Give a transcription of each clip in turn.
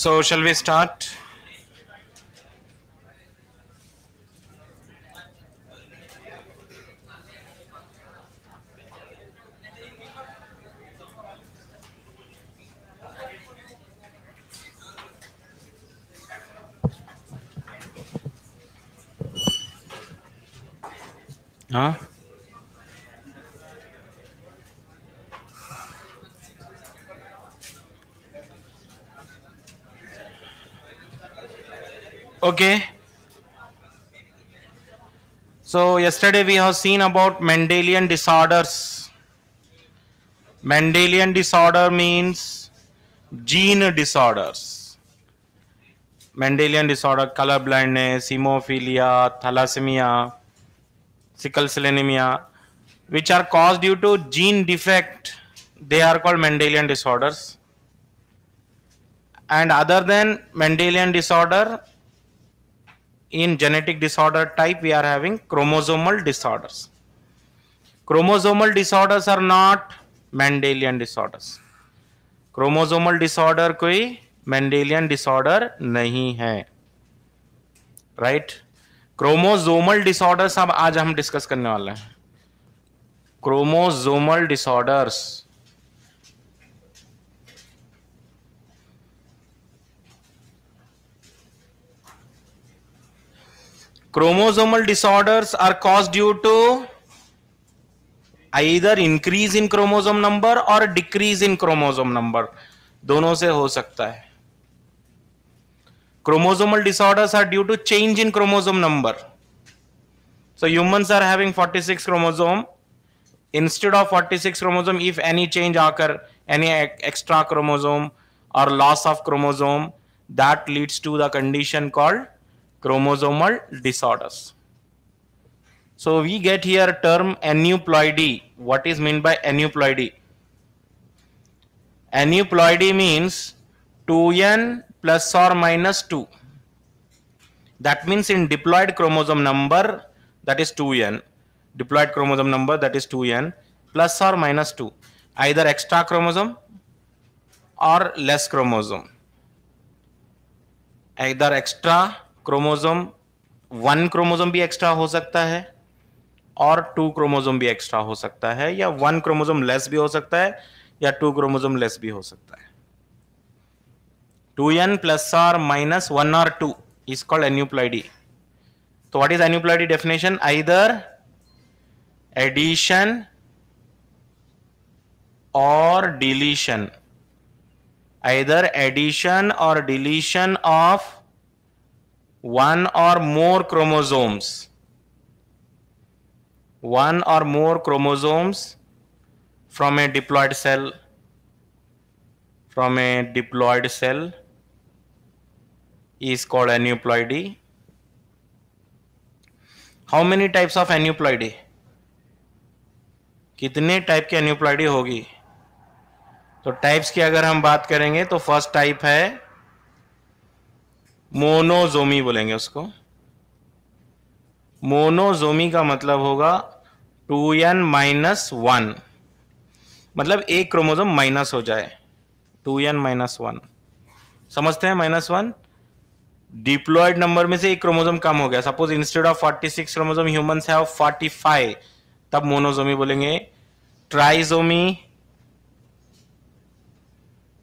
So shall we start? So yesterday we have seen about Mendelian disorders. Mendelian disorder means gene disorders. Mendelian disorder, color blindness, hemophilia, thalassemia, sickle cell anemia, which are caused due to gene defect. They are called Mendelian disorders. And other than Mendelian disorder, in genetic disorder type we are having chromosomal disorders chromosomal disorders are not mendelian disorders chromosomal disorder koi mendelian disorder nahi hai right chromosomal disorders ab aaj hum discuss karne wale hain chromosomal disorders chromosomal disorders are caused due to either increase in chromosome number or decrease in chromosome number dono se ho sakta hai chromosomal disorders are due to change in chromosome number so humans are having 46 chromosome instead of 46 chromosome if any change occur any extra chromosome or loss of chromosome that leads to the condition called chromosomal disorders. So we get here term aneuploidy. What is meant by aneuploidy? Aneuploidy means 2n plus or minus 2. That means in diploid chromosome number that is 2n. Diploid chromosome number that is 2n plus or minus 2. Either extra chromosome or less chromosome. Either extra chromosome one chromosome भी extra हो सकता है और two chromosome भी extra हो सकता है या वन क्रोमोजोम लेस भी हो सकता है या टू क्रोमोजोम लेस भी हो सकता है two N plus or minus one or two is called aneuploidy तो what is aneuploidy definition either addition और डिलीशन आइदर एडिशन और deletion of one or more chromosomes one or more chromosomes from a diploid cell from a diploid cell is called aneuploidy how many types of aneuploidy कितने type की aneuploidy होगी तो types की अगर हम बात करेंगे तो फर्स्ट टाइप है मोनोजोमी बोलेंगे उसको मोनोजोमी का मतलब होगा टू एन माइनस वन मतलब एक क्रोमोजोम माइनस हो जाए टू एन माइनस वन समझते हैं माइनस वन डिप्लॉयड नंबर में से एक क्रोमोजोम कम हो गया सपोज इंस्टेड ऑफ 46 क्रोमोजोम ह्यूम है 45 तब मोनोजोमी बोलेंगे ट्राइजोमी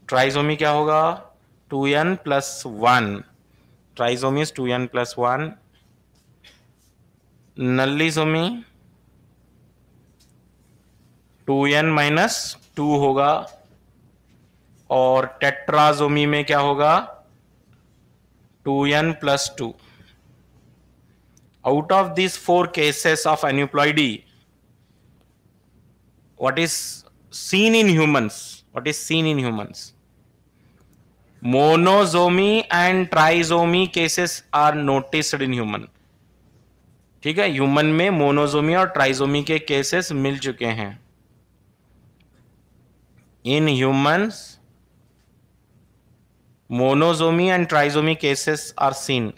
ट्राइजोमी क्या होगा two N plus one two N plus one nullisomy two N minus two होगा और टेट्राजोमी में क्या होगा two N plus two out of this four cases of aneuploidy what is seen in humans what is seen in humans monosomy and trisomy cases are noticed in human ठीक है human में मोनोजोमी और trisomy के cases मिल चुके हैं in human monosomy and trisomy cases are seen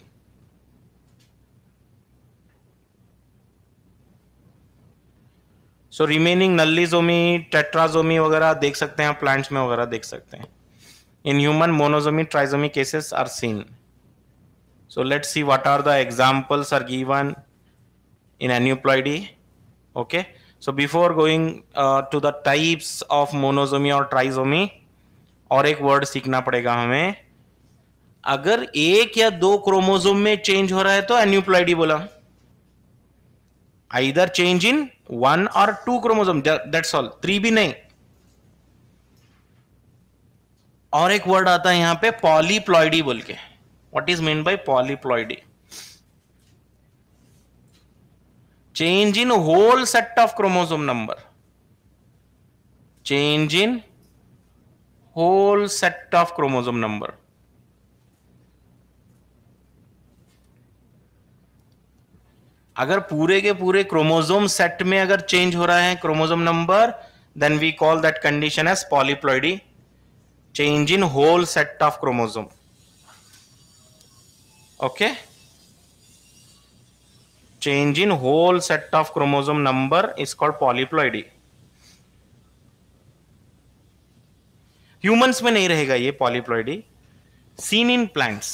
so remaining nullisomy tetrasomy वगैरह देख सकते हैं प्लांट्स में वगैरह देख सकते हैं In human, monosomy, trisomy cases are seen. So let's see what are the examples are given in aneuploidy. Okay. So before going uh, to the types of monosomy or trisomy, और एक word सीखना पड़ेगा हमें अगर एक या दो chromosome में चेंज हो रहा है तो एन्यूप्लॉइडी बोला आइदर चेंज इन वन और two chromosome that's all three भी नहीं और एक वर्ड आता है यहां पे पॉलीप्लॉइडी बोल के what is mean by polyploidy change in whole set of chromosome number change in whole set of chromosome number अगर पूरे के पूरे क्रोमोजोम सेट में अगर चेंज हो रहा है chromosome number then we call that condition as polyploidy change in whole set of chromosome okay change in whole set of chromosome number is called polyploidy humans में नहीं रहेगा ये polyploidy seen in plants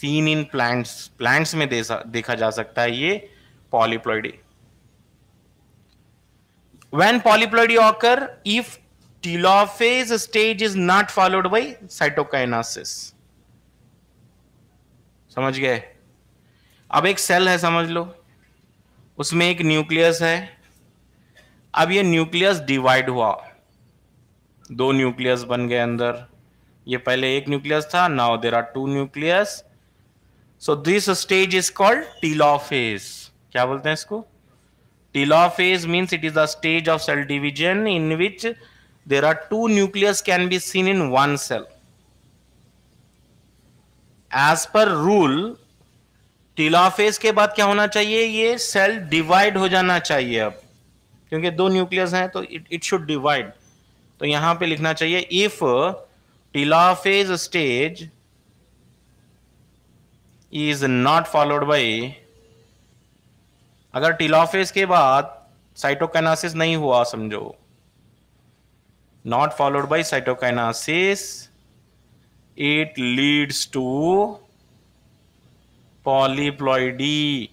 seen in plants plants में देखा जा सकता है ये polyploidy when polyploidy occur if telophase stage is not followed by cytokinasis समझ गए अब एक सेल है समझ लो उसमें एक न्यूक्लियस है अब ये न्यूक्लियस डिवाइड हुआ दो न्यूक्लियस बन गए अंदर ये पहले एक न्यूक्लियस था now there are two nucleus so this stage is called telophase क्या बोलते हैं इसको telophase means it is the stage of cell division in which there are two nucleus can be seen in one cell as per rule telophase के बाद क्या होना चाहिए ये सेल डिवाइड हो जाना चाहिए अब क्योंकि दो न्यूक्लियस हैं तो इट इट शुड डिवाइड तो यहां पे लिखना चाहिए if telophase stage is not followed by अगर टीलाफेज के बाद साइटोकैनासिस नहीं हुआ समझो not followed by cytokinesis it leads to polyploidy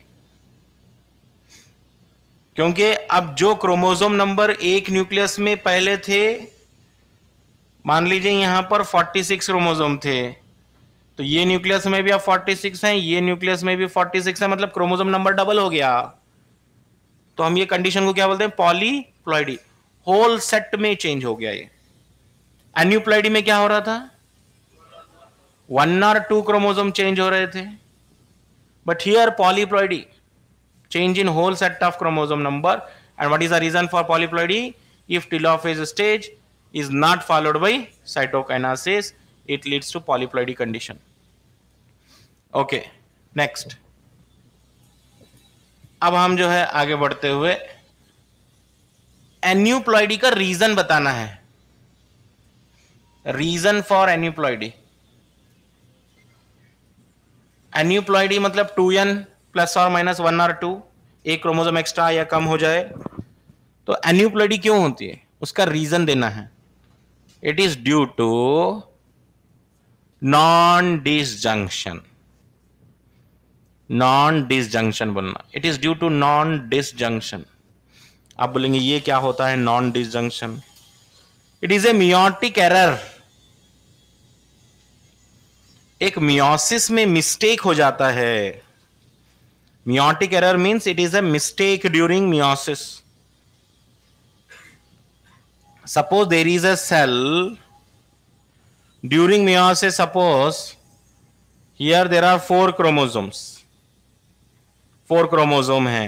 क्योंकि अब जो क्रोमोसोम नंबर एक न्यूक्लियस में पहले थे मान लीजिए यहां पर 46 क्रोमोसोम थे तो ये न्यूक्लियस में भी अब 46 हैं ये न्यूक्लियस में भी 46 है मतलब क्रोमोसोम नंबर डबल हो गया तो हम ये कंडीशन को क्या बोलते हैं पॉलीप्लॉइडी होल सेट में चेंज हो गया ये एन्यूप्लाइडी में क्या हो रहा था one or two chromosome change हो रहे थे but here polyploidy change in whole set of chromosome number and what is the reason for polyploidy if telophase stage is not followed by cytokinesis it leads to polyploidy condition okay next अब हम जो है आगे बढ़ते हुए aneuploidy का reason बताना है रीजन फॉर एन्यूप्लॉयडी एन्यूप्लॉयडी मतलब टू एन प्लस और माइनस वन और टू एक क्रोमोजोम एक्स्ट्रा या कम हो जाए तो एन्यूप्लॉयडी क्यों होती है उसका रीजन देना है it is due to non disjunction non disjunction बोलना it is due to non disjunction आप बोलेंगे ये क्या होता है non disjunction it is a meiotic error एक मियोसिस में मिस्टेक हो जाता है meiotic error means it is a mistake during meiosis suppose there is a cell during meiosis suppose here there are four chromosomes four chromosome है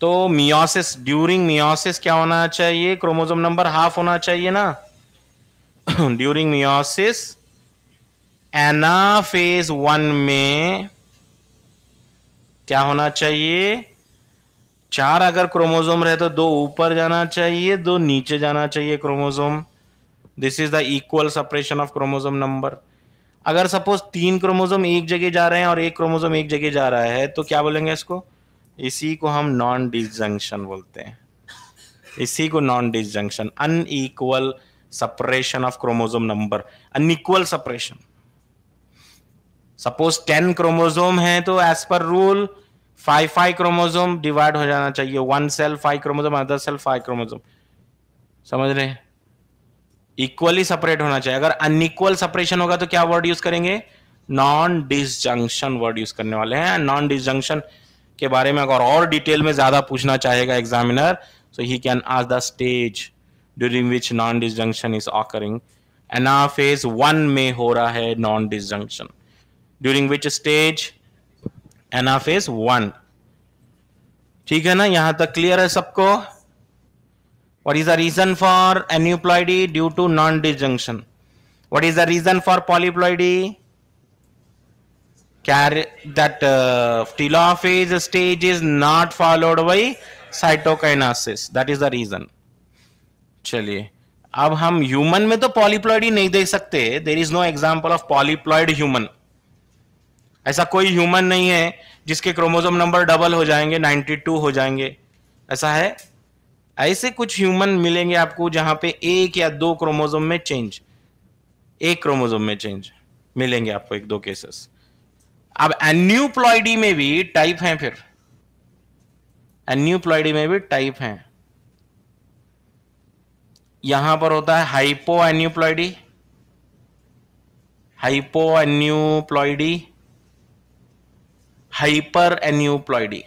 तो meiosis during meiosis क्या होना चाहिए क्रोमोजोम नंबर हाफ होना चाहिए ना during meiosis anaphase one में क्या होना चाहिए चार अगर क्रोमोजोम रहे तो दो ऊपर जाना चाहिए दो नीचे जाना चाहिए chromosome this is the equal separation of chromosome number अगर सपोज तीन क्रोमोजोम एक जगह जा रहे हैं और एक क्रोमोजोम एक जगह जा रहा है तो क्या बोलेंगे इसको इसी को हम नॉन डिजंक्शन बोलते हैं इसी को non disjunction unequal separation of chromosome number unequal separation suppose ten chromosome है तो as per rule five five chromosome divide हो जाना चाहिए one cell five chromosome other cell five chromosome समझ रहे हैं इक्वली सेपरेट होना चाहिए अगर अनइक्वल सेपरेशन होगा तो क्या वर्ड यूज करेंगे नॉन डिसजंक्शन वर्ड यूज करने वाले हैं नॉन डिसजंक्शन के बारे में अगर और डिटेल में ज़्यादा पूछना चाहेगा examiner so he can ask the stage during which non disjunction is occurring anaphase one में हो रहा है non disjunction during which stage anaphase one ठीक है ना यहां तक क्लियर है सबको what is the reason for aneuploidy due to non disjunction what is the reason for polyploidy carry that uh, telophase stage is not followed by cytokinesis that is the reason चलिए अब हम human में तो polyploid ही नहीं देख सकते there is no example of polyploid human ऐसा कोई ह्यूमन नहीं है जिसके क्रोमोजोम नंबर डबल हो जाएंगे 92 हो जाएंगे ऐसा है ऐसे कुछ ह्यूमन मिलेंगे आपको जहां पे एक या दो क्रोमोजोम में चेंज एक क्रोमोजोम में चेंज मिलेंगे आपको एक दो केसेस अब एन्यूप्लॉइडी में भी टाइप हैं फिर एन्यूप्लॉयडी में भी टाइप हैं यहां पर होता है hypo aneuploidy hypo aneuploidy aneuploidy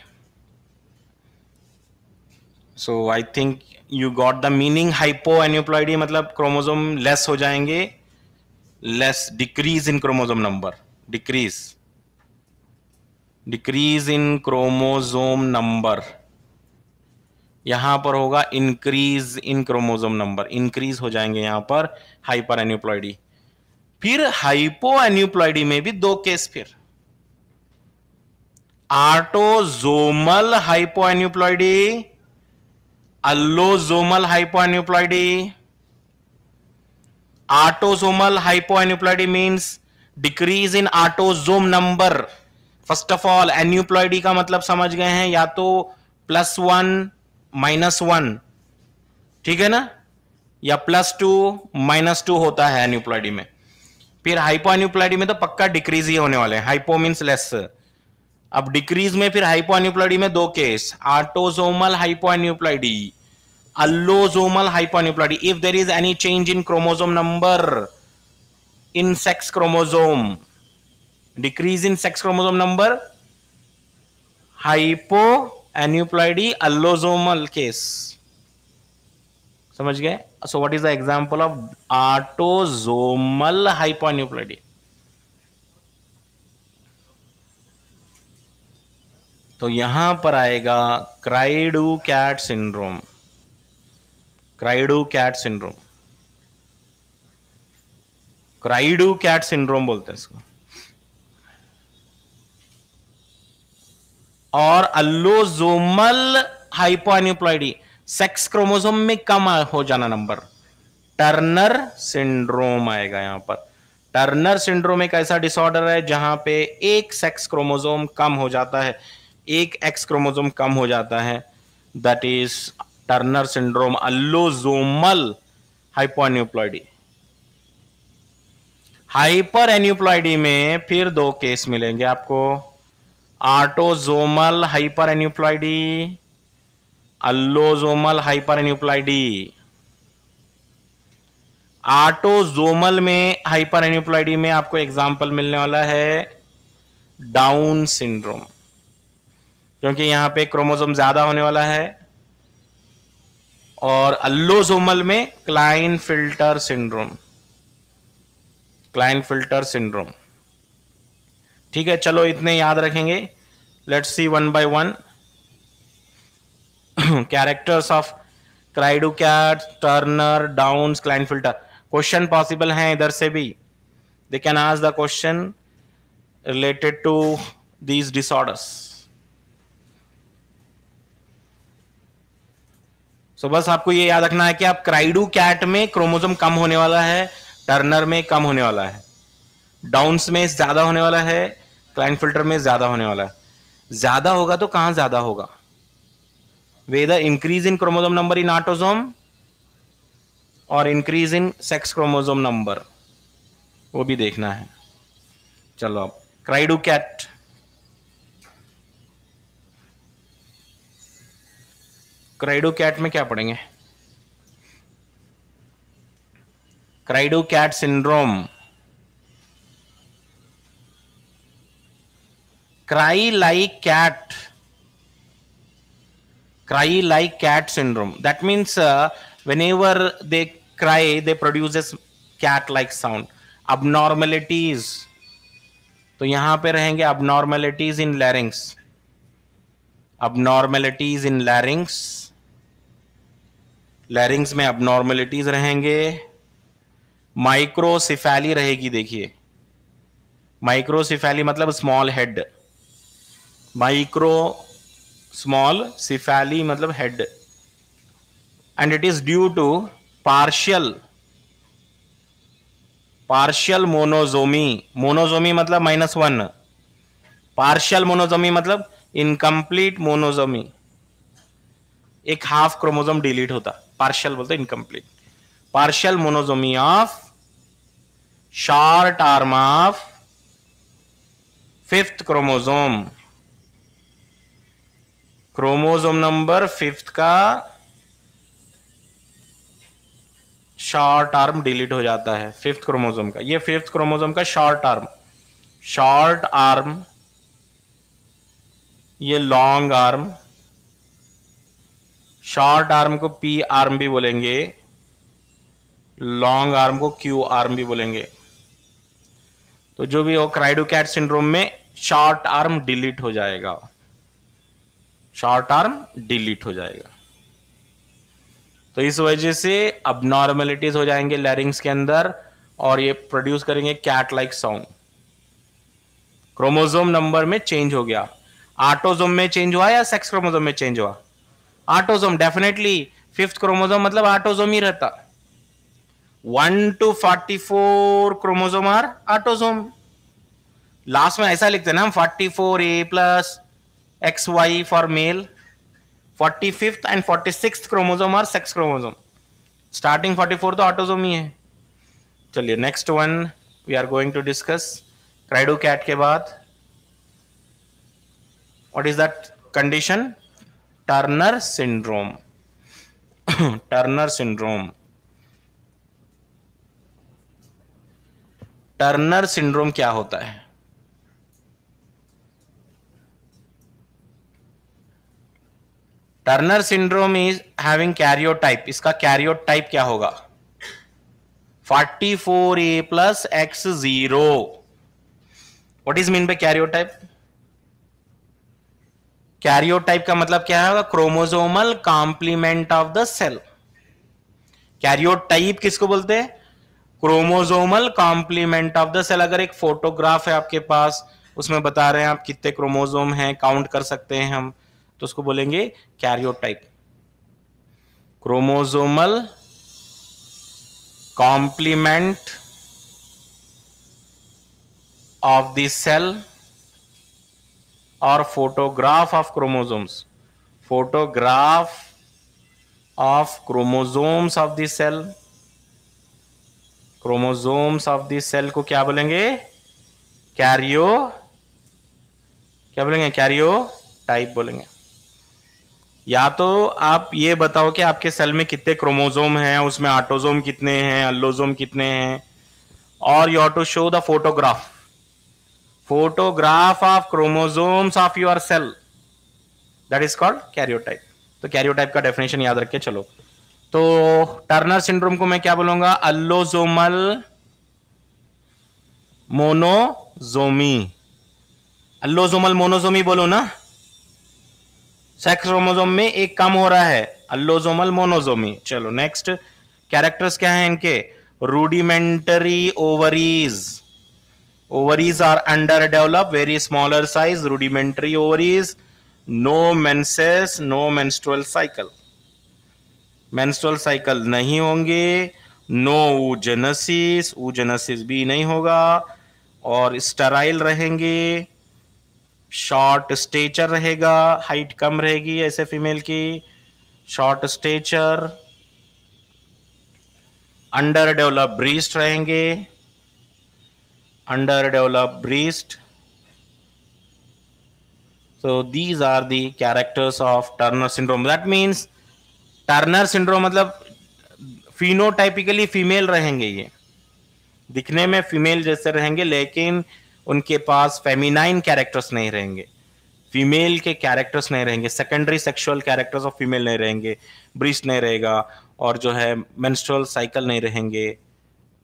so I think you got the meaning hypo aneuploidy मतलब क्रोमोजोम लेस हो जाएंगे less decrease in chromosome number decrease decrease in chromosome number यहां पर होगा increase in chromosome number increase हो जाएंगे यहां पर हाइपर एन्यूप्लॉयडी फिर हाइपो एन्यूप्लॉयडी में भी दो केस फिर autosomal hypo aneuploidy allosomal hypo aneuploidy autosomal hypo aneuploidy means decrease in autosome number first of all aneuploidy का मतलब समझ गए हैं या तो प्लस वन माइनस वन ठीक है ना या प्लस टू माइनस टू होता है एन्यूप्लॉयडी में फिर हाइपो एन्यूप्लॉयडी में तो पक्का डिक्रीज ही होने वाले हैं हाइपो मीन्स लेस अब डिक्रीज में फिर हाइपो एन्यूप्लॉयडी में दो case autosomal hypo aneuploidy hypo aneuploidy if there is any change in chromosome number in sex chromosome decrease in sex chromosome number hypo aneuploidy allosomal case समझ गए so what is the example of autosomal aneuploidy तो यहां पर आएगा cri du cat syndrome cri du cat syndrome cri du cat syndrome बोलते हैं इसको और अल्लोजोमल हाइपोएनिप्लॉइडी सेक्स क्रोमोसोम में कम हो जाना नंबर टर्नर सिंड्रोम आएगा यहां पर टर्नर सिंड्रोम एक ऐसा डिसऑर्डर है जहां पे एक सेक्स क्रोमोसोम कम हो जाता है एक एक्स क्रोमोसोम कम हो जाता है that is Turner syndrome allosomal hypoaneuploidy hyper aneuploidy में फिर दो केस मिलेंगे आपको autosomal hyper aneuploidy allosomal hyper aneuploidy autosomal में हाइपर एन्यूप्लाइडी में आपको एग्जाम्पल मिलने वाला है डाउन सिंड्रोम क्योंकि यहां पे क्रोमोसोम ज्यादा होने वाला है और अल्लोजोमल में Klinefelter syndrome Klinefelter syndrome ठीक है चलो इतने याद रखेंगे let's see one by one characters of cri du cat Turner Down Klinefelter question possible हैं इधर से भी they can ask the question related to these disorders so बस आपको ये याद रखना है कि आप क्राइडू कैट में क्रोमोजोम कम होने वाला है टर्नर में कम होने वाला है डाउन्स में ज्यादा होने वाला है क्लाइंट फिल्टर में ज्यादा होने वाला है ज्यादा होगा तो कहां ज्यादा होगा whether increase in chromosome number in autosome और increase in sex chromosome number वो भी देखना है चलो अब क्राइडू कैट क्राइडो कैट में क्या पढ़ेंगे cri du cat syndrome cry like cat cry like cat syndrome that means uh, whenever they cry they produce a cat like sound abnormalities तो यहां पे रहेंगे abnormalities in larynx abnormalities in larynx लैरिंग्स में abnormalities रहेंगे माइक्रोसिफैली रहेगी देखिए माइक्रोसिफैली मतलब small head micro small cephaly मतलब head and it is due to partial partial monosomy monosomy मतलब माइनस वन पार्शियल मोनोजोमी मतलब इनकम्प्लीट मोनोजोमी एक हाफ क्रोमोजोम डिलीट होता पार्शियल बोलते incomplete partial monosomy of short arm of fifth chromosome chromosome number fifth का short arm delete हो जाता है fifth chromosome का ये फिफ्थ क्रोमोजोम का शॉर्ट आर्म शॉर्ट आर्म ये लॉन्ग आर्म शॉर्ट आर्म को पी आर्म भी बोलेंगे लॉन्ग आर्म को क्यू आर्म भी बोलेंगे तो जो भी हो क्राइडोकैट सिंड्रोम में शॉर्ट आर्म डिलीट हो जाएगा शॉर्ट आर्म डिलीट हो जाएगा तो इस वजह से अब नॉर्मेलिटीज हो जाएंगे लैरिंग्स के अंदर और ये प्रोड्यूस करेंगे cat like sound chromosome number में चेंज हो गया आटोजोम में चेंज हुआ या सेक्स क्रोमोजोम में चेंज हुआ आटोजोम डेफिनेटली फिफ्थ क्रोमोजोम मतलब आटोजोम ही रहता one two forty four chromosome are autosome last में ऐसा लिखते हैं ना हम forty four A plus X Y for male forty fifth and forty six chromosome और sex chromosome starting forty four तो ऑटोजोम ही है चलिए next one we are going to discuss cri du cat के बाद what is that condition Turner syndrome Turner syndrome Turner syndrome क्या होता है Turner syndrome is having karyotype इसका कैरियोटाइप क्या होगा 44 four A plus X zero what is mean by karyotype karyotype का मतलब क्या है chromosomal complement of the cell karyotype किसको बोलते हैं chromosomal complement of the cell अगर एक फोटोग्राफ है आपके पास उसमें बता रहे हैं आप कितने क्रोमोजोम हैं काउंट कर सकते हैं हम तो उसको बोलेंगे karyotype chromosomal complement of the cell और photograph of chromosomes photograph of chromosomes of the cell chromosomes of the cell को क्या बोलेंगे कैरियो क्या बोलेंगे कैरियो टाइप बोलेंगे या तो आप ये बताओ कि आपके सेल में कितने क्रोमोजोम हैं उसमें ऑटोजोम कितने हैं अल्लोजोम कितने हैं और you to show the photograph photograph of chromosomes of your cell that is called karyotype तो कैरियोटाइप का डेफिनेशन याद रख के चलो तो टर्नर सिंड्रोम को मैं क्या बोलूंगा अल्लोजोमल मोनोजोमी अल्लोजोमल मोनोजोमी बोलो ना सेक्स क्रोमोजोम में एक कम हो रहा है अल्लोजोमल मोनोजोमी चलो नेक्स्ट कैरेक्टर्स क्या है इनके rudimentary ovaries ovaries are under develop very smaller size rudimentary ovaries no menses no menstrual cycle menstrual cycle नहीं होंगे नो ऊजेनेसिस ऊजेनेसिस भी नहीं होगा और स्टराइल रहेंगे शॉर्ट स्टेचर रहेगा हाइट कम रहेगी ऐसे फीमेल की short stature under develop breast रहेंगे under develop breast so these are the characters of Turner syndrome that means Turner syndrome मतलब फिनोटाइपिकली फीमेल रहेंगे ये दिखने में फीमेल जैसे रहेंगे लेकिन उनके पास फेमिनाइन कैरेक्टर्स नहीं रहेंगे फीमेल के कैरेक्टर्स नहीं रहेंगे secondary sexual characters of female नहीं रहेंगे ब्रिस्ट नहीं रहेगा और जो है मेंस्ट्रुअल साइकिल नहीं रहेंगे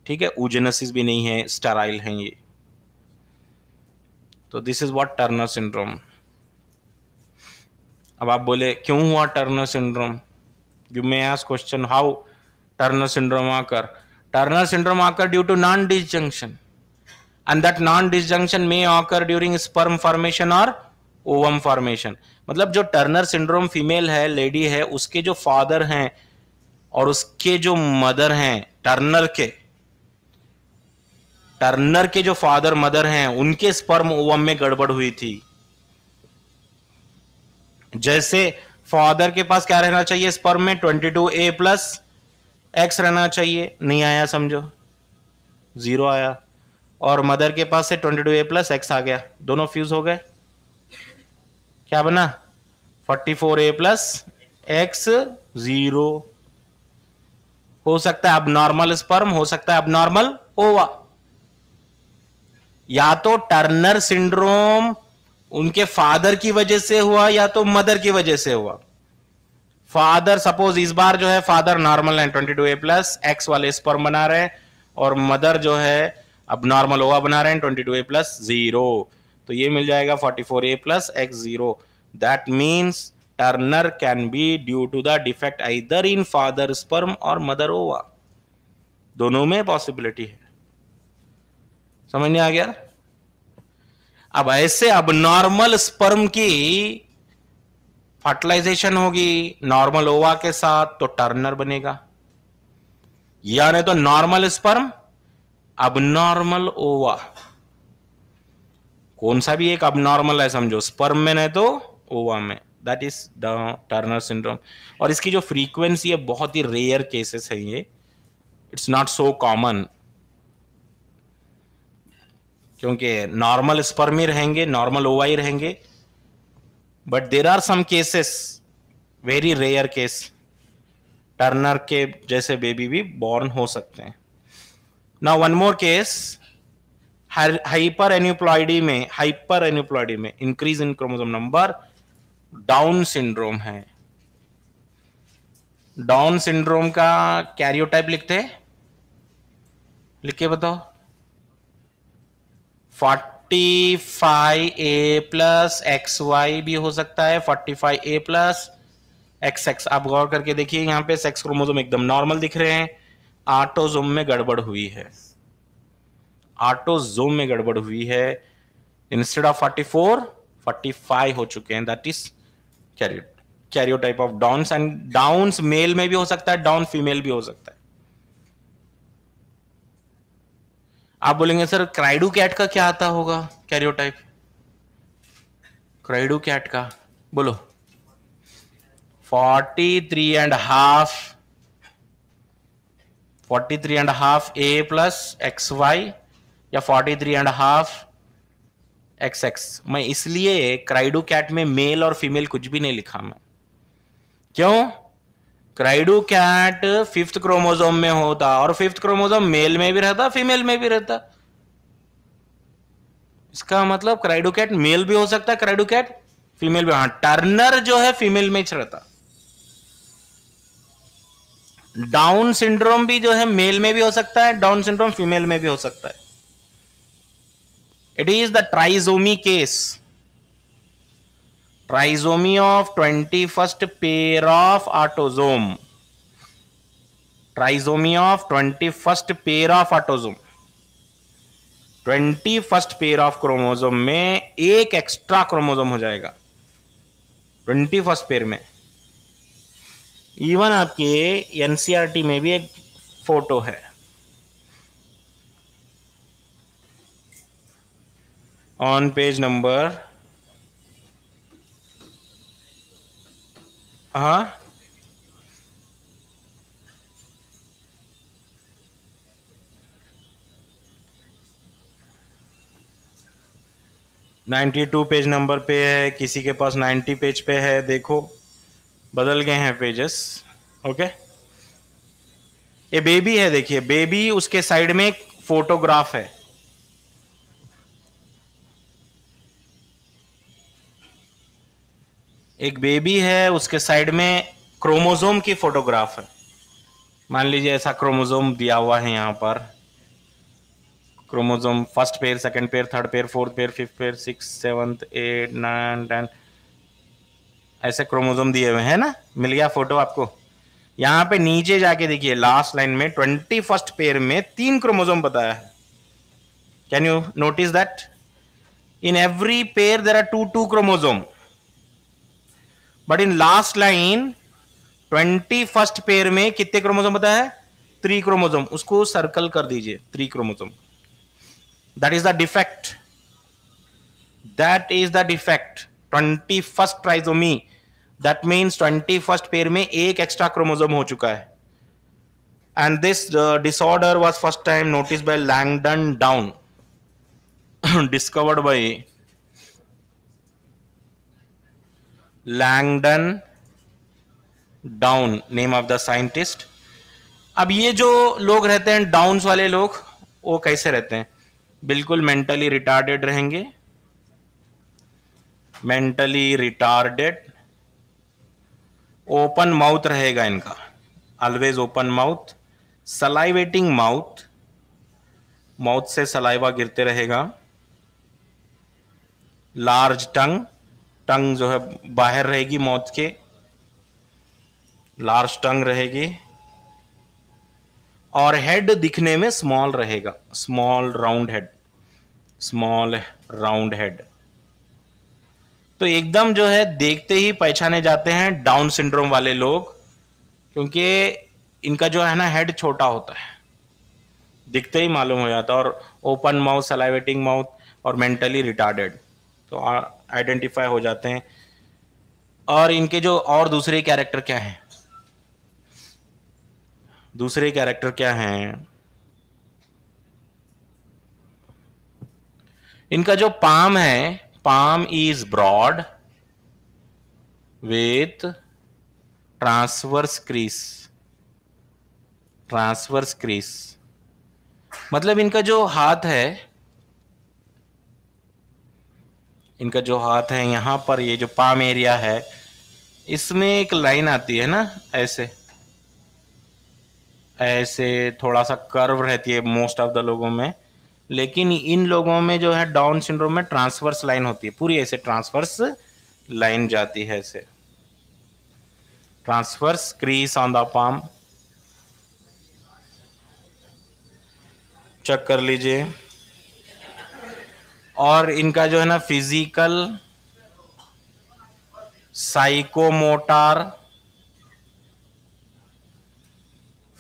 ठीक है ओजेनेसिस भी नहीं है स्टराइल हैं ये तो this is what Turner syndrome अब आप बोले क्यों हुआ Turner syndrome you may ask question how Turner syndrome occur Turner syndrome occur due to non disjunction and that non disjunction may occur during sperm formation or ovum formation मतलब जो Turner syndrome female है lady है उसके जो father हैं और उसके जो मदर हैं टर्नर के टर्नर के जो फादर मदर हैं उनके स्पर्म ओवम में गड़बड़ हुई थी जैसे फादर के पास क्या रहना चाहिए स्पर्म में twenty two A plus X रहना चाहिए नहीं आया समझो जीरो आया और मदर के पास से twenty two A plus X आ गया दोनों फ्यूज हो गए क्या बना forty four A plus X zero हो सकता है अब नॉर्मल स्पर्म हो सकता है अब नॉर्मल ओवा या तो टर्नर सिंड्रोम उनके फादर की वजह से हुआ या तो मदर की वजह से हुआ फादर सपोज इस बार जो है फादर नॉर्मल है twenty two A plus X वाले स्पर्म बना रहे हैं और मदर जो है अब नॉर्मल ओवा बना रहे हैं twenty two A plus zero तो ये मिल जाएगा forty four A plus X zero that means Turner can be due to the defect either in father sperm और मदर ओवा दोनों में पॉसिबिलिटी है समझ नहीं आ गया अब ऐसे अब नॉर्मल स्पर्म की फर्टिलाइजेशन होगी नॉर्मल ओवा के साथ तो टर्नर बनेगा या नहीं तो नॉर्मल स्पर्म अबनॉर्मल ओवा कौन सा भी एक अबनॉर्मल है समझो स्पर्म में नहीं तो ओवा में that is the Turner syndrome और इसकी जो फ्रीक्वेंसी है बहुत ही रेयर केसेस है ये इट्स नॉट सो कॉमन क्योंकि नॉर्मल स्पर्म ही रहेंगे नॉर्मल ओवा ही रहेंगे but there are some cases very rare case Turner के जैसे बेबी भी बॉर्न हो सकते हैं one more case hyper aneuploidy में हाइपर एन्यूप्लॉयडी में increase in chromosome number Down syndrome है डाउन सिंड्रोम का कैरियोटाइप लिखते हैं लिख के बताओ forty five A plus X Y भी हो सकता है forty five A plus X X आप गौर करके देखिए यहां पे सेक्स क्रोमोसोम एकदम नॉर्मल दिख रहे हैं ऑटोजोम में गड़बड़ हुई है ऑटोजोम में गड़बड़ हुई है इंस्टेड ऑफ 44 45 हो चुके हैं that is karyo karyotype of Down's and Down's male में भी हो सकता है डाउन फीमेल भी हो सकता है आप बोलेंगे सर क्राइडू कैट का क्या आता होगा कैरियो टाइप क्राइडू कैट का बोलो forty three and half forty three and half A plus X Y या forty three and half X X मैं इसलिए क्राइडू कैट में मेल और फीमेल कुछ भी नहीं लिखा मैं क्यों क्राइडू कैट फिफ्थ क्रोमोजोम में होता और फिफ्थ क्रोमोजोम मेल में भी रहता फीमेल में भी रहता इसका मतलब क्राइडू कैट मेल भी हो सकता है क्राइडू कैट फीमेल भी हाँ टर्नर जो है फीमेल में ही रहता डाउन सिंड्रोम भी जो है मेल में भी हो सकता है डाउन सिंड्रोम फीमेल में भी हो सकता है it is the trisomy case trisomy of twenty first pair of autosome trisomy of twenty first pair of autosome twenty first pair of chromosome में एक एक्स्ट्रा क्रोमोजोम हो जाएगा ट्वेंटी फर्स्ट पेयर में इवन आपके एनसीईआरटी e में भी एक photo है ऑन पेज नंबर हाँ नाइन्टी टू पेज नंबर पे है किसी के पास नाइन्टी पेज पे है देखो बदल गए हैं पेजेस ओके ये बेबी है देखिए बेबी उसके साइड में एक फोटोग्राफ है एक बेबी है उसके साइड में क्रोमोजोम की फोटोग्राफ है मान लीजिए ऐसा क्रोमोजोम दिया हुआ है यहां पर chromosome first pair second pair third pair fourth pair fifth pair six seventh eight nine ten ऐसे क्रोमोजोम दिए हुए हैं ना मिल गया फोटो आपको यहाँ पे नीचे जाके देखिए लास्ट लाइन में ट्वेंटी फर्स्ट पेयर में तीन क्रोमोजोम बताया है can you notice that in every pair there are two two chromosome but in last line twenty first pair में कितने क्रोमोजोम बताया है थ्री क्रोमोजोम उसको सर्कल कर दीजिए three chromosome that is the defect that is the defect twenty first trisomy that means twenty first pair में एक extra chromosome हो चुका है and this disorder was first time notice by Langdon Down discovered by Langdon Down name of the scientist अब ये जो लोग रहते हैं डाउन्स वाले लोग वो कैसे रहते हैं बिल्कुल मेंटली रिटार्डेड रहेंगे मेंटली रिटार्डेड ओपन माउथ रहेगा इनका always open mouth salivating mouth mouth से सलाइवा गिरते रहेगा लार्ज टंग टंग जो है बाहर रहेगी माउथ के लार्ज टंग रहेगी और हेड दिखने में स्मॉल रहेगा small round head small round head तो एकदम जो है देखते ही पहचाने जाते हैं डाउन सिंड्रोम वाले लोग क्योंकि इनका जो है ना हेड छोटा होता है दिखते ही मालूम हो जाता है और ओपन माउथ सलाइवेटिंग माउथ और मेंटली रिटार्डेड तो आइडेंटिफाई हो जाते हैं और इनके जो और दूसरे कैरेक्टर क्या हैं दूसरे कैरेक्टर क्या हैं इनका जो पाम है palm is broad with transverse crease transverse crease मतलब इनका जो हाथ है इनका जो हाथ है यहां पर ये जो पाम एरिया है इसमें एक लाइन आती है ना ऐसे ऐसे थोड़ा सा कर्व रहती है मोस्ट ऑफ द लोगों में लेकिन इन लोगों में जो है डाउन सिंड्रोम में ट्रांसवर्स लाइन होती है पूरी ऐसे ट्रांसवर्स लाइन जाती है ऐसे transverse crease on the palm check कर लीजिए और इनका जो है ना फिजिकल साइकोमोटार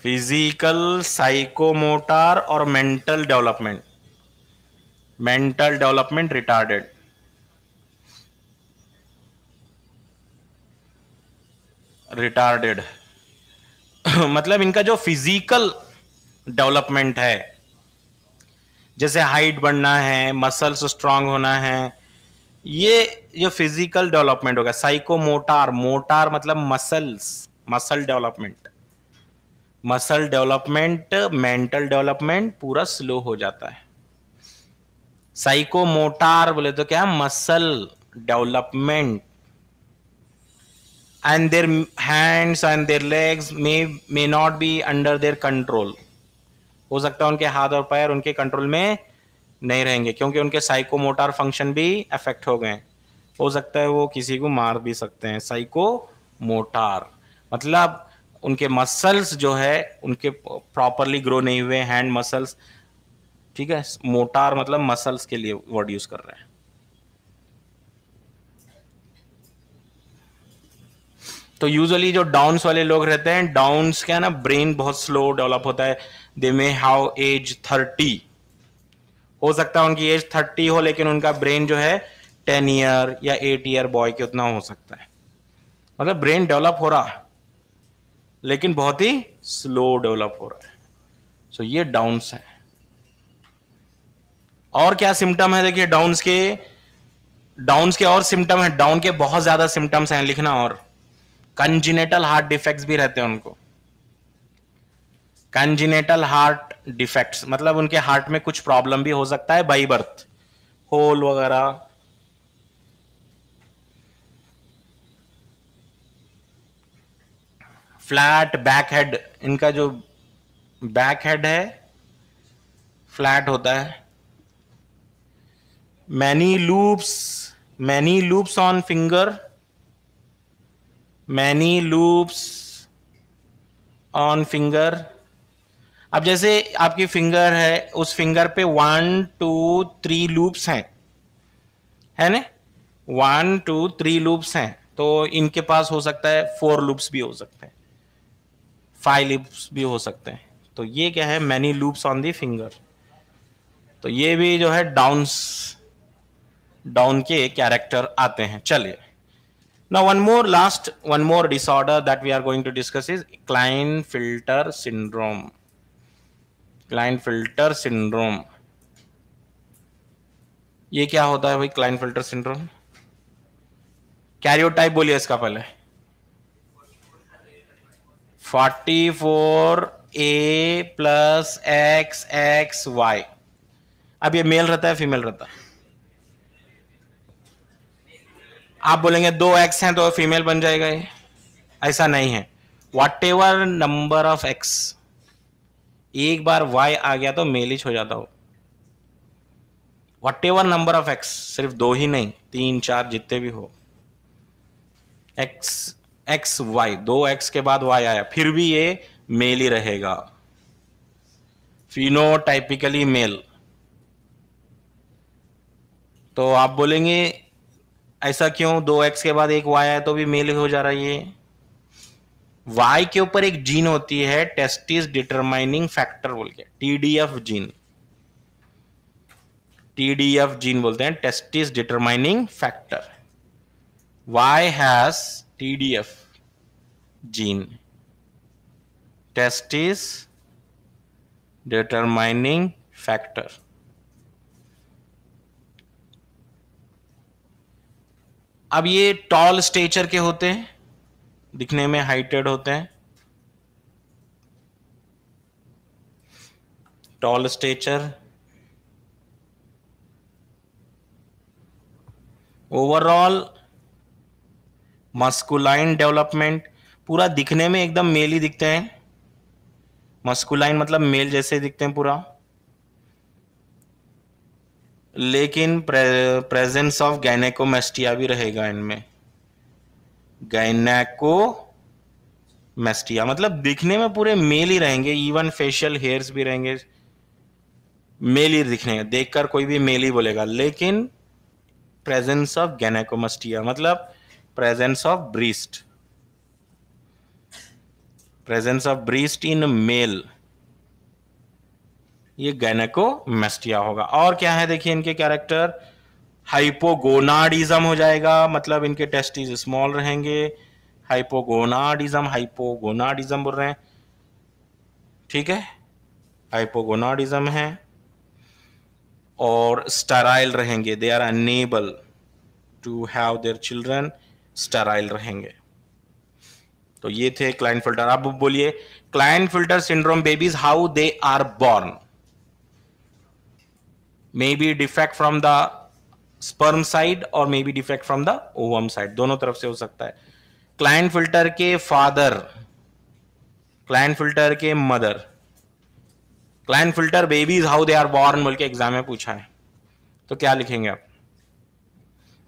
फिजिकल साइकोमोटार और mental development mental development retarded retarded मतलब इनका जो फिजिकल डेवलपमेंट है जैसे हाइट बढ़ना है मसल्स स्ट्रांग होना है ये जो फिजिकल डेवलपमेंट होगा साइकोमोटार मोटार मतलब muscles muscle development muscle development mental development पूरा स्लो हो जाता है साइकोमोटार बोले तो क्या muscle development and their hands and their legs may may not be under their control हो सकता है उनके हाथ और पैर उनके कंट्रोल में नहीं रहेंगे क्योंकि उनके साइकोमोटार फंक्शन भी अफेक्ट हो गए हो सकता है वो किसी को मार भी सकते हैं साइको मोटार मतलब उनके मसल्स जो है उनके प्रॉपरली ग्रो नहीं हुए हैंड मसल्स ठीक है मोटार मतलब मसल्स के लिए वर्ड यूज कर रहे हैं तो यूजुअली जो डाउन्स वाले लोग रहते हैं डाउन्स क्या है ना ब्रेन बहुत स्लो डेवलप होता है they may how age thirty हो सकता है उनकी एज थर्टी हो लेकिन उनका ब्रेन जो है टेन ईयर या एट ईयर बॉय के उतना हो सकता है मतलब ब्रेन डेवलप हो रहा लेकिन बहुत ही स्लो डेवलप हो रहा है सो so, ये डाउन्स है और क्या सिम्टम है देखिए डाउन्स के डाउन्स के और सिम्टम है डाउन के बहुत ज्यादा सिम्टम्स हैं लिखना और कंजिनेटल हार्ट डिफेक्ट्स भी रहते हैं उनको कंजिनेटल हार्ट डिफेक्ट्स मतलब उनके हार्ट में कुछ प्रॉब्लम भी हो सकता है बाई बर्थ होल वगैरह फ्लैट बैक हेड इनका जो बैक हेड है फ्लैट होता है many loops many loops on finger many loops on finger अब जैसे आपकी फिंगर है उस फिंगर पे वन टू थ्री लूप्स हैं है ना वन टू थ्री लूप्स हैं तो इनके पास हो सकता है फोर लूप्स भी हो सकते हैं फाइव लूप्स भी हो सकते हैं तो ये क्या है many loops on the finger तो ये भी जो है डाउन्स डाउन के कैरेक्टर आते हैं चलिए ना one more last one more disorder that we are going to discuss is Klinefelter syndrome Klinefelter syndrome ये क्या होता है भाई क्लाइन फिल्टर सिंड्रोम कैरियोटाइप बोलिए इसका पहले 44 A plus X X Y अब ये मेल रहता है फीमेल रहता है आप बोलेंगे दो एक्स हैं तो फीमेल बन जाएगा ये ऐसा नहीं है whatever number of X एक बार वाई आ गया तो मेलिच हो जाता हो whatever number of X सिर्फ दो ही नहीं तीन चार जितने भी हो एक्स एक्स वाई दो एक्स के बाद वाई आया फिर भी ये मेल ही रहेगा फिनो टाइपिकली मेल तो आप बोलेंगे ऐसा क्यों दो एक्स के बाद एक वाई है तो भी मेल हो जा रहा है ये वाई के ऊपर एक जीन होती है टेस्टिस डिटरमाइनिंग फैक्टर बोल के टीडीएफ जीन टीडीएफ जीन बोलते हैं testis determining factor Y has TDF gene testis determining factor अब ये टॉल स्टेचर के होते हैं दिखने में हाइटेड होते हैं tall stature overall masculine development पूरा दिखने में एकदम मेल ही दिखते हैं मस्कुलाइन मतलब मेल जैसे दिखते हैं पूरा लेकिन प्रेजेंस ऑफ गैनेकोमेस्टिया भी रहेगा इनमें गैनेको मेस्टिया मतलब दिखने में पूरे मेल ही रहेंगे इवन फेशियल हेयर्स भी रहेंगे मेल ही दिखने देखकर कोई भी मेल ही बोलेगा लेकिन प्रेजेंस ऑफ गैनेकोमस्टिया मतलब presence of breast presence of breast in male ये गैनेकोमेस्टिया होगा और क्या है देखिए इनके कैरेक्टर हाइपोगोनाडिज्म हो जाएगा मतलब इनके टेस्टिस स्मॉल रहेंगे हाइपोगोनाडिज्म हाइपोगोनाडिज्म बोल रहे हैं ठीक है हाइपोगोनाडिज्म है और स्टराइल रहेंगे they are unable to have their children sterile रहेंगे तो ये थे क्लाइन फिल्टर अब बोलिए Klinefelter syndrome babies how they are born may be defect from the sperm side और may be defect from the ovum side दोनों तरफ से हो सकता है क्लाइंट फिल्टर के फादर क्लाइंट फिल्टर के mother Klinefelter babies how they are born बोल के एग्जाम में पूछा है तो क्या लिखेंगे आप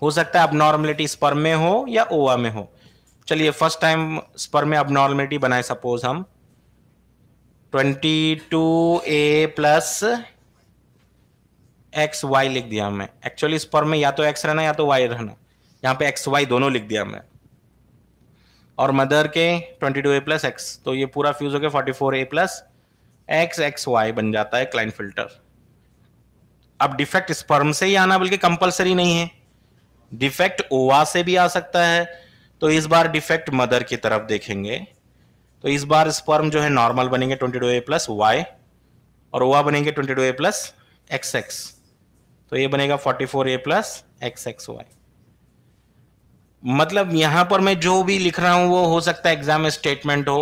हो सकता है अबनॉर्मलिटी स्पर्म में हो या ओवा में हो चलिए फर्स्ट टाइम स्पर्म में अबनॉर्मलिटी बनाए सपोज हम 22 ए प्लस एक्स वाई लिख दिया हमें एक्चुअली इस फॉर्म में या तो एक्स रहना या तो वाई रहना यहाँ पे एक्स वाई दोनों लिख दिया हमें और मदर के twenty two A plus X तो ये पूरा फ्यूज हो गया forty four A plus X X Y बन जाता है क्लाइन फिल्टर अब डिफेक्ट स्पर्म से ही आना बल्कि कंपलसरी नहीं है डिफेक्ट ओवा से भी आ सकता है तो इस बार डिफेक्ट मदर की तरफ देखेंगे तो इस बार स्पर्म जो है नॉर्मल बनेंगे twenty two A plus Y और ओवा बनेंगे twenty two A plus X X तो ये बनेगा forty four A plus X X Y मतलब यहां पर मैं जो भी लिख रहा हूं वो हो सकता है एग्जाम स्टेटमेंट हो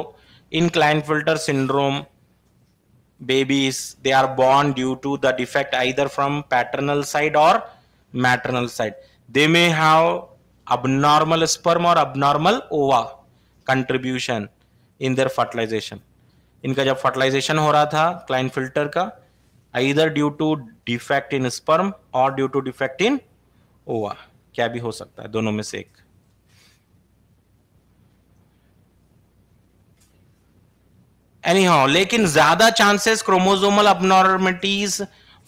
in Klinefelter syndrome babies they are born due to the defect either from paternal side और maternal side they may have abnormal sperm और abnormal ova contribution in their fertilisation इनका जब fertilisation हो रहा था Klinefelter का either due to defect in sperm or due to defect in ओवा क्या भी हो सकता है दोनों में से एक एनी हाउ लेकिन ज्यादा चांसेस क्रोमोजोमल अपनॉर्मिटीज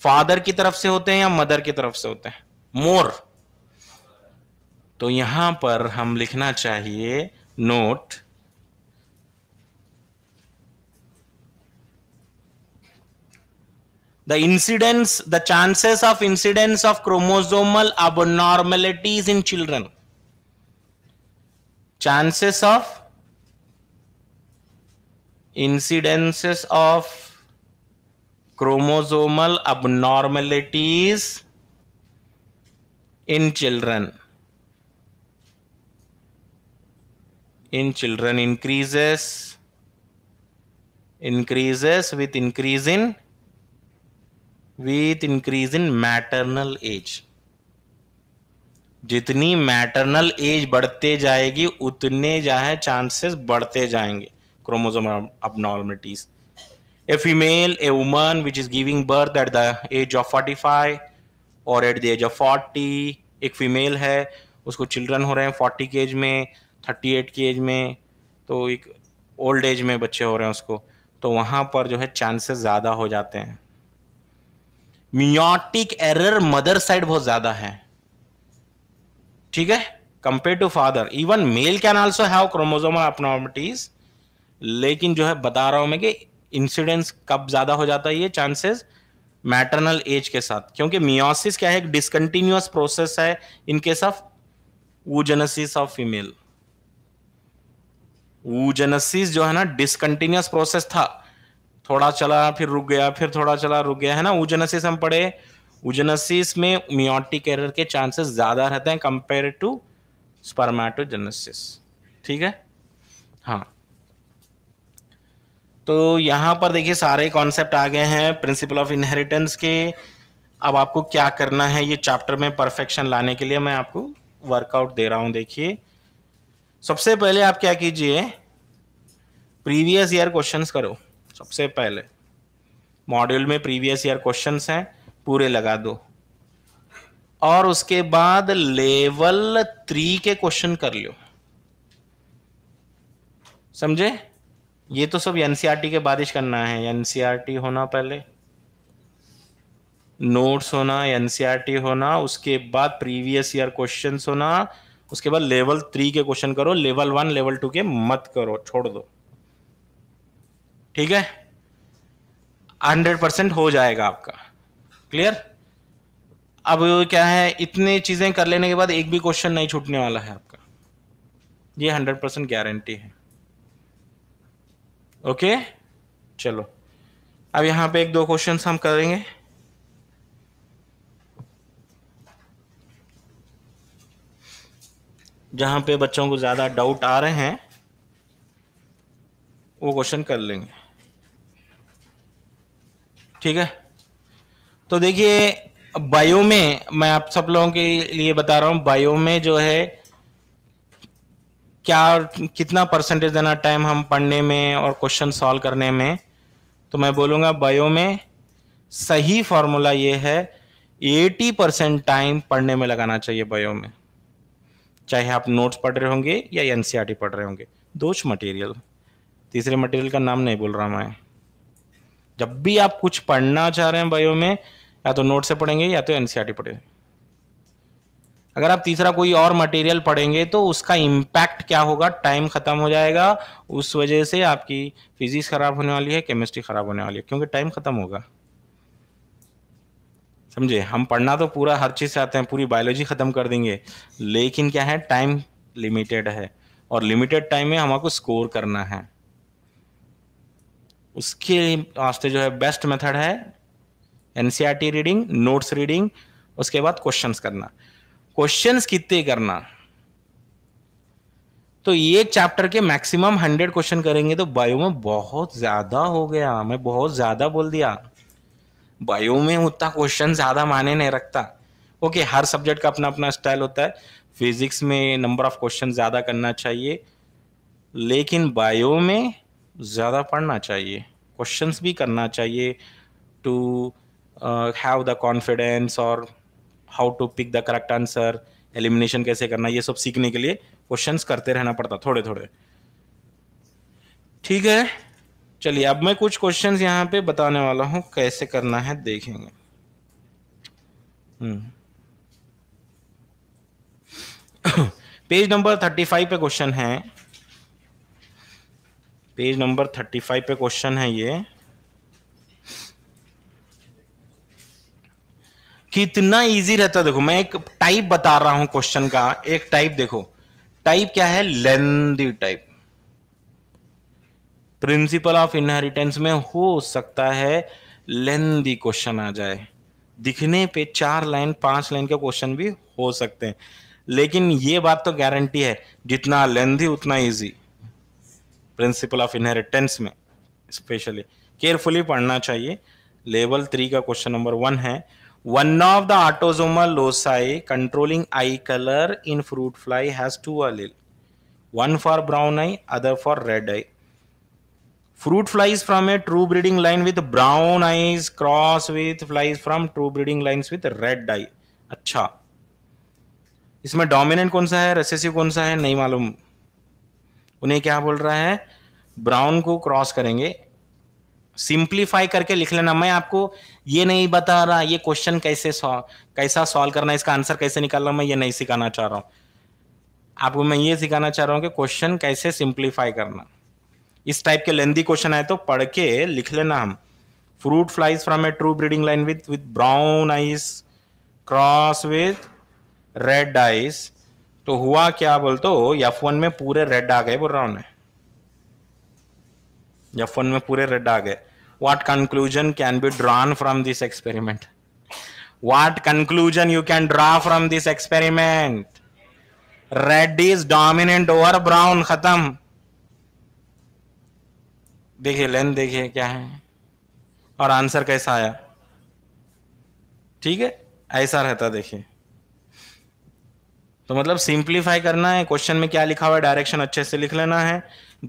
फादर की तरफ से होते हैं या मदर की तरफ से होते हैं मोर तो यहां पर हम लिखना चाहिए note the incidence the chances of incidence of chromosomal abnormalities in children chances of incidences of chromosomal abnormalities in children in children increases increases with increase in with increase in maternal age जितनी maternal age बढ़ते जाएगी उतने जो है chances बढ़ते जाएंगे chromosome a female a woman which is giving birth at the age of forty five और at the age of forty एक फीमेल है उसको चिल्ड्रन हो रहे हैं फोर्टी के एज में थर्टी एट की एज में तो एक ओल्ड एज में बच्चे हो रहे हैं उसको तो वहाँ पर जो है चांसेस ज़्यादा हो जाते हैं मियोटिक एरर मदर साइड बहुत ज्यादा है ठीक है compare to father even male can also have chromosomal abnormalities लेकिन जो है बता रहा हूं मैं कि इंसिडेंस कब ज्यादा हो जाता है ये चांसेस मैटरनल एज के साथ क्योंकि मियोसिस क्या है एक डिसकंटिन्यूस प्रोसेस है in case of oogenesis of female oogenesis जो है ना डिसकंटिन्यूस प्रोसेस था थोड़ा चला फिर रुक गया फिर थोड़ा चला रुक गया है ना उजनसिस हम पढ़े उजनसिस में मियोटिक एरर के चांसेस ज़्यादा रहते हैं कंपेयर टू स्पर्माटोजेनेसिस ठीक है हाँ तो यहाँ पर देखिए सारे कॉन्सेप्ट आ गए हैं प्रिंसिपल ऑफ इनहेरिटेंस के अब आपको क्या करना है ये चैप्टर में परफेक्शन लाने के लिए मैं आपको वर्कआउट दे रहा हूँ देखिए सबसे पहले आप क्या कीजिए प्रीवियस ईयर क्वेश्चंस करो सबसे पहले मॉड्यूल में प्रीवियस ईयर क्वेश्चंस हैं पूरे लगा दो और उसके बाद लेवल थ्री के क्वेश्चन कर लो समझे ये तो सब एनसीआरटी e के बारिश करना है एनसीआरटी e होना पहले नोट्स होना एनसीआरटी e होना उसके बाद प्रीवियस ईयर क्वेश्चंस होना उसके बाद लेवल थ्री के क्वेश्चन करो लेवल वन लेवल टू के मत करो छोड़ दो ठीक है हंड्रेड परसेंट हो जाएगा आपका क्लियर अब क्या है इतनी चीजें कर लेने के बाद एक भी क्वेश्चन नहीं छूटने वाला है आपका ये हंड्रेड परसेंट गारंटी है ओके चलो अब यहां पे एक दो क्वेश्चन हम करेंगे जहां पे बच्चों को ज़्यादा डाउट आ रहे हैं वो क्वेश्चन कर लेंगे ठीक है तो देखिए बायो में मैं आप सब लोगों के लिए बता रहा हूं बायो में जो है क्या कितना परसेंटेज देना टाइम हम पढ़ने में और क्वेश्चन सॉल्व करने में तो मैं बोलूंगा बायो में सही फॉर्मूला ये है 80 परसेंट टाइम पढ़ने में लगाना चाहिए बायो में चाहे आप नोट्स पढ़ रहे होंगे या एनसीआरटी e पढ़ रहे होंगे दोष मटेरियल तीसरे मटेरियल का नाम नहीं बोल रहा मैं जब भी आप कुछ पढ़ना चाह रहे हैं बायो में या तो नोट से पढ़ेंगे या तो एनसीआर e पढ़ेंगे अगर आप तीसरा कोई और मटेरियल पढ़ेंगे तो उसका इम्पैक्ट क्या होगा टाइम खत्म हो जाएगा उस वजह से आपकी फिजिक्स खराब होने वाली है केमिस्ट्री खराब होने वाली है क्योंकि टाइम खत्म होगा समझे हम पढ़ना तो पूरा हर चीज़ से आते हैं पूरी बायोलॉजी खत्म कर देंगे लेकिन क्या है टाइम लिमिटेड है और लिमिटेड टाइम में हमको स्कोर करना है उसके वास्ते जो है बेस्ट मेथड है एनसीईआरटी रीडिंग नोट्स रीडिंग उसके बाद क्वेश्चंस करना क्वेश्चंस कितने करना तो ये चैप्टर के मैक्सिमम हंड्रेड क्वेश्चन करेंगे तो बायो में बहुत ज्यादा हो गया मैं बहुत ज्यादा बोल दिया बायो में उतना क्वेश्चन ज्यादा माने नहीं रखता ओके okay, हर सब्जेक्ट का अपना अपना स्टाइल होता है फिजिक्स में नंबर ऑफ क्वेश्चन ज्यादा करना चाहिए लेकिन बायो में ज़्यादा पढ़ना चाहिए क्वेश्चंस भी करना चाहिए टू हैव द कॉन्फिडेंस और how to pick the correct answer elimination कैसे करना ये सब सीखने के लिए क्वेश्चंस करते रहना पड़ता थोड़े थोड़े ठीक है चलिए अब मैं कुछ क्वेश्चंस यहाँ पे बताने वाला हूँ कैसे करना है देखेंगे हम्म। पेज नंबर थर्टी फाइव पे क्वेश्चन है पेज नंबर थर्टी फाइव पे क्वेश्चन है ये कितना इजी रहता है देखो मैं एक टाइप बता रहा हूं क्वेश्चन का एक टाइप देखो टाइप क्या है lengthy type principle of inheritance में हो सकता है लेंदी क्वेश्चन आ जाए दिखने पे चार लाइन पांच लाइन के क्वेश्चन भी हो सकते हैं लेकिन ये बात तो गारंटी है जितना लेंदी उतना इजी प्रिंसिपल ऑफ इनहेरिटेंस में स्पेशली केयरफुली पढ़ना चाहिए लेवल थ्री का क्वेश्चन नंबर वन है one of the autosomal loci controlling eye colour in fruit fly has two allele one for brown eye other for red eye fruit flies from a true breeding line with brown eyes cross with flies from true breeding line with red eye अच्छा इसमें dominant कौन सा है recessive कौन सा है नहीं मालूम उन्हें क्या बोल रहा है ब्राउन को क्रॉस करेंगे सिंप्लीफाई करके लिख लेना मैं आपको ये नहीं बता रहा ये क्वेश्चन कैसे सॉल्व कैसा सॉल्व करना इसका आंसर कैसे निकालना मैं ये नहीं सिखाना चाह रहा हूँ आपको मैं ये सिखाना चाह रहा हूँ कि क्वेश्चन कैसे सिंप्लीफाई करना इस टाइप के लेंदी क्वेश्चन आए तो पढ़ के लिख लेना हम fruit flies from a true breeding line with with brown eyes cross with red eyes तो हुआ क्या बोलतो यफ वन में पूरे रेड आ गए बोल रहा हूं एफ वन में पूरे रेड आ गए what conclusion can be drawn from this experiment what conclusion you can draw from this experiment red is dominant over brown खत्म देखिए लेन देखिए क्या है और आंसर कैसा आया ठीक है ऐसा रहता देखिए तो मतलब सिंप्लीफाई करना है क्वेश्चन में क्या लिखा हुआ है डायरेक्शन अच्छे से लिख लेना है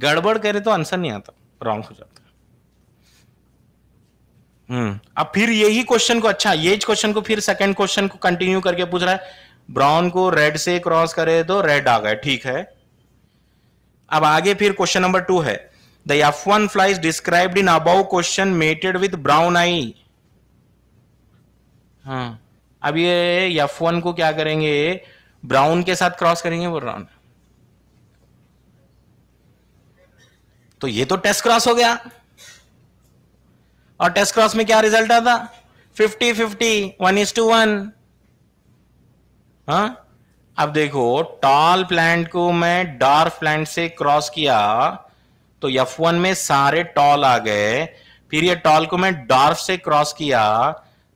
गड़बड़ करे तो आंसर नहीं आता रॉन्ग हो जाता है हम्म, अब फिर यही क्वेश्चन को अच्छा ये क्वेश्चन को फिर सेकंड क्वेश्चन को कंटिन्यू करके पूछ रहा है ब्राउन को रेड से क्रॉस करे तो रेड आ गए ठीक है अब आगे फिर क्वेश्चन नंबर टू है the F one flies described in above question mated with brown eye हाँ अब ये एफ वन को क्या करेंगे ब्राउन के साथ क्रॉस करेंगे बोल ब्राउन तो ये तो टेस्ट क्रॉस हो गया और टेस्ट क्रॉस में क्या रिजल्ट आता fifty fifty one is to one अब देखो टॉल प्लांट को मैं डार्क प्लांट से क्रॉस किया तो F1 में सारे टॉल आ गए फिर ये टॉल को मैं डार्फ से क्रॉस किया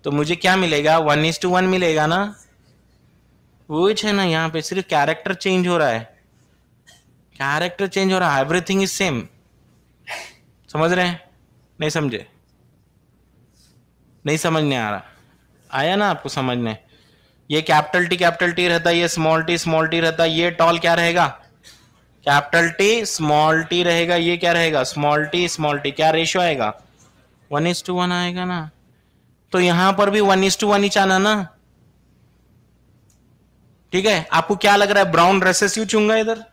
तो मुझे क्या मिलेगा वन इज टू वन मिलेगा ना वोच है ना यहाँ पे सिर्फ कैरेक्टर चेंज हो रहा है कैरेक्टर चेंज हो रहा है एवरीथिंग इज सेम समझ रहे हैं नहीं समझे नहीं समझ नहीं आ रहा आया ना आपको समझने ये कैपिटल टी कैपिटल टी रहता है ये स्मॉल टी स्मॉल टी रहता है ये टॉल क्या रहेगा कैपिटल टी स्मॉल टी रहेगा ये क्या रहेगा स्मॉल टी स्मॉल टी क्या रेशियो आएगा वन इज टू वन आएगा ना तो यहां पर भी वन इज टू वन ही चाहना ना ठीक है आपको क्या लग रहा है ब्राउन रेसेसिव चूंगा इधर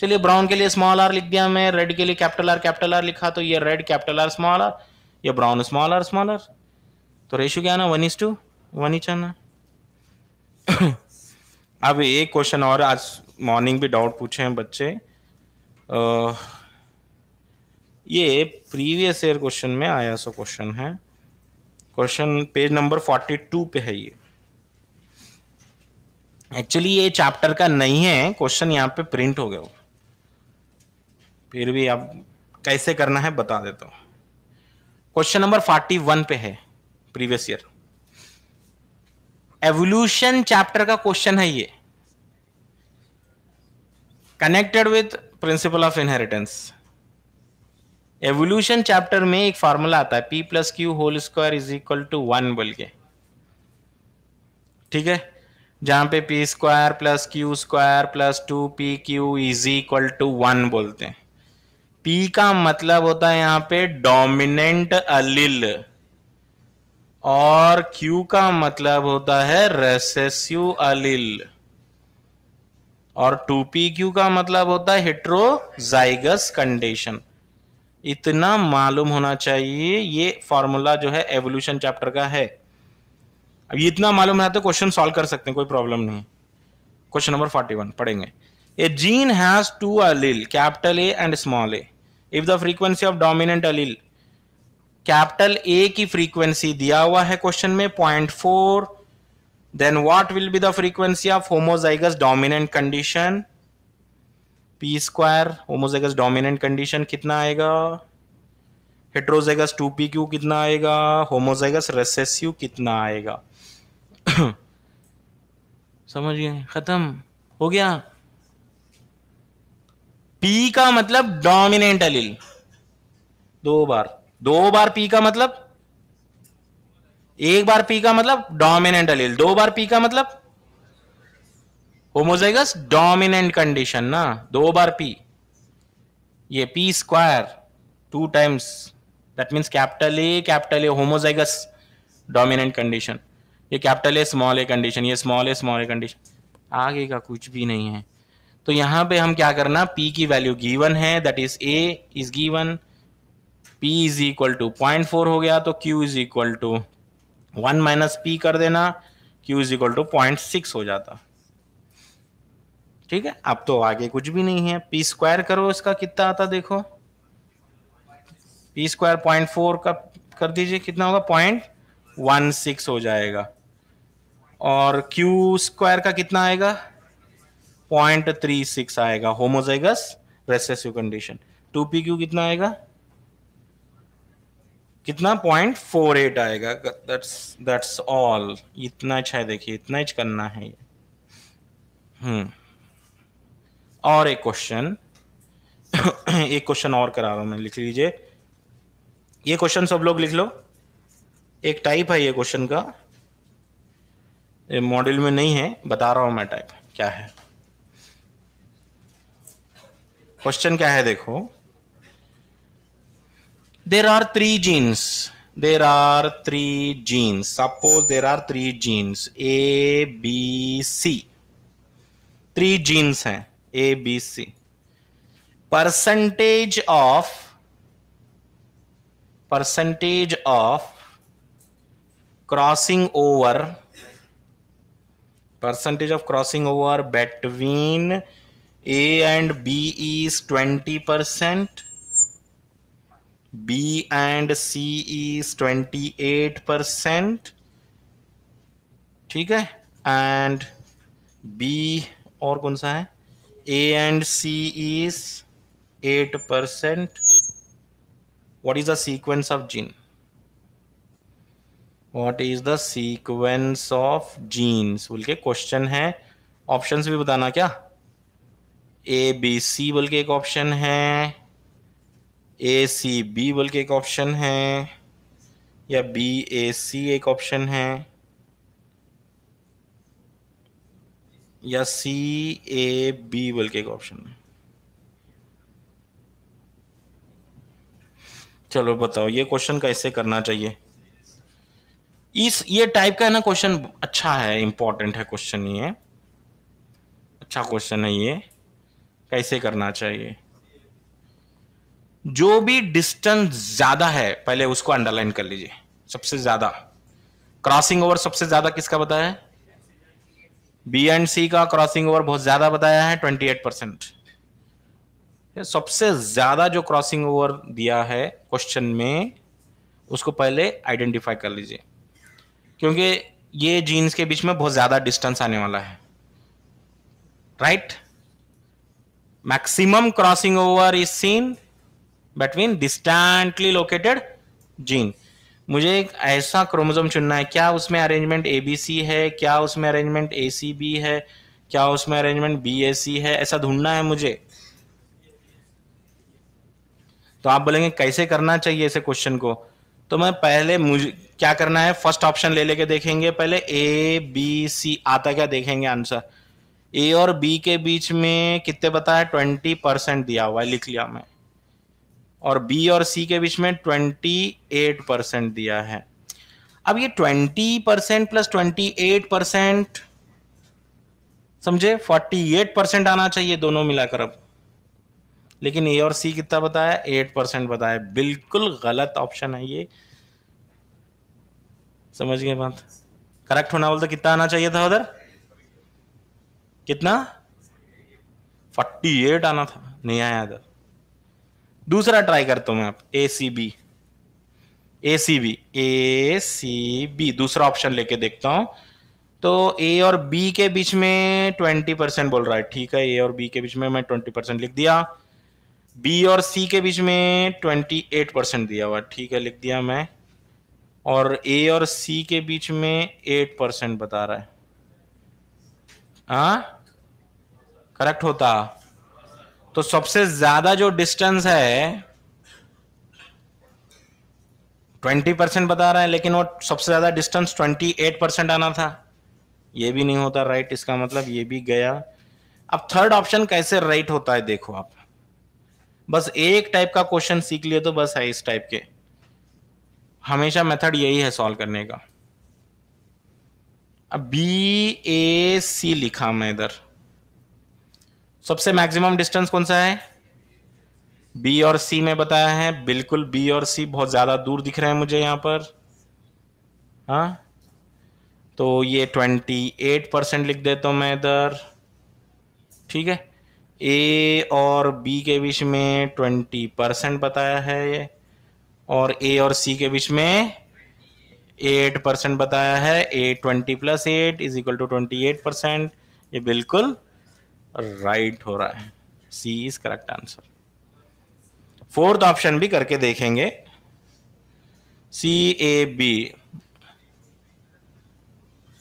चलिए ब्राउन के लिए स्मॉल आर लिख दिया मैं रेड के लिए कैपिटल आर कैपिटल आर लिखा तो ये red capital R small R ये brown small R small R तो रेशो क्या ना वन इज टू वन इच आना अब एक क्वेश्चन और आज मॉर्निंग भी डाउट पूछे हैं बच्चे आ, ये प्रीवियस ईयर क्वेश्चन में आया सो क्वेश्चन है question page number forty two पे है ये एक्चुअली ये चैप्टर का नहीं है क्वेश्चन यहाँ पे प्रिंट हो गया फिर भी आप कैसे करना है बता देता हूं क्वेश्चन नंबर फोर्टी वन पे है प्रीवियस ईयर एवोल्यूशन चैप्टर का क्वेश्चन है ये connected with principle of inheritance evolution chapter में एक फॉर्मूला आता है P plus Q whole square is equal to one बोल के ठीक है जहां पे P square plus Q square plus two P Q is equal to one बोलते हैं पी का मतलब होता है यहाँ पे डोमिनेंट अलिल और क्यू का मतलब होता है रेसेसिव अलिल और टू पी क्यू का मतलब होता है हेट्रोजाइगस कंडीशन इतना मालूम होना चाहिए ये फॉर्मूला जो है एवोल्यूशन चैप्टर का है अब ये इतना मालूम है तो क्वेश्चन सॉल्व कर सकते हैं कोई प्रॉब्लम नहीं क्वेश्चन नंबर फोर्टी वन पढ़ेंगे a gene has two allele capital A and small A if the frequency of dominant allele capital A की फ्रीक्वेंसी दिया हुआ है क्वेश्चन में point four then what will be the frequency of homozygous dominant condition P square homozygous dominant condition कितना आएगा हेट्रोजेगस to P Q कितना आएगा होमोजेगस recessive कितना आएगा समझ गए खत्म हो गया पी का मतलब डोमिनेंट अलील दो बार दो बार पी का मतलब एक बार पी का मतलब डोमिनेंट अलील दो बार पी का मतलब होमोजाइगस डोमिनेंट कंडीशन ना दो बार पी ये P square two times that means capital A capital A homozygous dominant condition ये कैपिटल है स्मॉल ए कंडीशन ये small A small A condition आगे का कुछ भी नहीं है तो यहाँ पे हम क्या करना p की वैल्यू गिवन है that is a is given p is equal to point four हो गया तो q is equal to one minus P कर देना q is equal to point six हो जाता ठीक है अब तो आगे कुछ भी नहीं है p स्क्वायर करो इसका कितना आता देखो p स्क्वायर पॉइंट फोर का कर दीजिए कितना होगा पॉइंट वन सिक्स हो जाएगा और क्यू स्क्वायर का कितना आएगा पॉइंट थ्री सिक्स आएगा homozygous recessive condition two P Q कितना आएगा कितना पॉइंट फोर एट आएगा दैट्स दैट्स ऑल इतना अच्छा है देखिए इतना ही करना है ये हम्म और एक क्वेश्चन एक क्वेश्चन और करा रहा हूं मैं लिख लीजिए ये क्वेश्चन सब लोग लिख लो एक टाइप है ये क्वेश्चन का मॉड्यूल में नहीं है बता रहा हूं मैं टाइप क्या है क्वेश्चन क्या है देखो there are three genes there are three genes suppose there are three genes A B C three genes हैं A B C percentage of percentage of crossing over percentage of crossing over between A and B is twenty percent B and C is twenty eight percent ठीक है and B और कौन सा है A and C is eight percent what is the sequence of gene what is the sequence of genes बोल के question है option भी बताना क्या ए बी सी बोल के एक ऑप्शन है ए सी बी बोल के एक ऑप्शन है या बी ए सी एक ऑप्शन है या सी ए बी बोल के एक ऑप्शन है चलो बताओ ये क्वेश्चन कैसे करना चाहिए इस ये टाइप का है ना क्वेश्चन अच्छा है इंपॉर्टेंट है क्वेश्चन ये अच्छा क्वेश्चन है ये कैसे करना चाहिए जो भी डिस्टेंस ज्यादा है पहले उसको अंडरलाइन कर लीजिए सबसे ज्यादा क्रॉसिंग ओवर सबसे ज्यादा किसका बताया बी एंड सी का क्रॉसिंग ओवर बहुत ज्यादा बताया है ट्वेंटी एट परसेंट सबसे ज्यादा जो क्रॉसिंग ओवर दिया है क्वेश्चन में उसको पहले आइडेंटिफाई कर लीजिए क्योंकि ये जीन्स के बीच में बहुत ज़्यादा डिस्टेंस आने वाला है right maximum crossing over is seen between distantly located gene मुझे एक ऐसा क्रोमोजोम चुनना है क्या उसमें अरेंजमेंट ए बी सी है क्या उसमें अरेंजमेंट ए सी बी है क्या उसमें अरेंजमेंट बी ए सी है ऐसा ढूंढना है मुझे तो आप बोलेंगे कैसे करना चाहिए ऐसे क्वेश्चन को तो मैं पहले मुझे क्या करना है फर्स्ट ऑप्शन ले लेके देखेंगे पहले ए बी सी आता क्या देखेंगे आंसर ए और बी के बीच में कितने बताया ट्वेंटी परसेंट दिया हुआ है लिख लिया मैं और बी और सी के बीच में ट्वेंटी एट परसेंट दिया है अब ये twenty percent plus twenty eight percent समझे फोर्टी एट परसेंट आना चाहिए दोनों मिलाकर अब लेकिन ए और सी कितना बताया एट परसेंट बताया बिल्कुल गलत ऑप्शन है ये समझ गए बात करेक्ट होना बोलते कितना आना चाहिए था उधर कितना फोर्टी एट आना था नहीं आया इधर दूसरा ट्राई करता हूं मैं आप A C B A C B A C B दूसरा ऑप्शन लेके देखता हूं तो ए और बी के बीच में ट्वेंटी परसेंट बोल रहा है ठीक है ए और बी के बीच में मैं ट्वेंटी परसेंट लिख दिया बी और सी के बीच में ट्वेंटी एट परसेंट दिया हुआ ठीक है लिख दिया मैं और ए और सी के बीच में एट परसेंट बता रहा है हाँ करेक्ट होता तो सबसे ज्यादा जो डिस्टेंस है ट्वेंटी परसेंट बता रहा है लेकिन वो सबसे ज्यादा डिस्टेंस ट्वेंटी एट परसेंट आना था ये भी नहीं होता राइट इसका मतलब ये भी गया अब थर्ड ऑप्शन कैसे राइट होता है देखो आप बस एक टाइप का क्वेश्चन सीख लिए तो बस है इस टाइप के हमेशा मेथड यही है सॉल्व करने का अब बी ए सी लिखा मैं इधर सबसे मैक्सिमम डिस्टेंस कौन सा है बी और सी में बताया है बिल्कुल बी और सी बहुत ज़्यादा दूर दिख रहे हैं मुझे यहां पर हा तो ये ट्वेंटी एट परसेंट लिख देता हूं मैं इधर ठीक है ए और बी के बीच में ट्वेंटी परसेंट बताया है ये और ए और सी के बीच में एट परसेंट बताया है A twenty plus eight is equal to twenty eight percent ये बिल्कुल राइट हो रहा है C is correct answer fourth option भी करके देखेंगे सी ए बी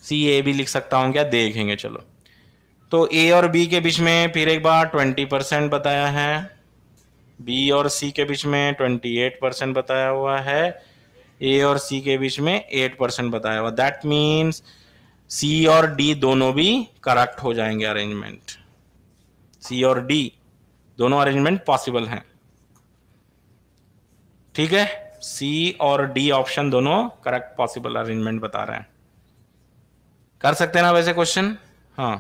सी ए बी लिख सकता हूं क्या देखेंगे चलो तो ए और बी के बीच में फिर एक बार ट्वेंटी परसेंट बताया है बी और सी के बीच में ट्वेंटी एट परसेंट बताया हुआ है ए और सी के बीच में एट परसेंट बताया हुआ दैट मीन्स सी और डी दोनों भी करेक्ट हो जाएंगे अरेंजमेंट सी और डी दोनों अरेंजमेंट पॉसिबल हैं ठीक है सी और डी ऑप्शन दोनों करेक्ट पॉसिबल अरेंजमेंट बता रहे हैं कर सकते हैं ना वैसे क्वेश्चन हाँ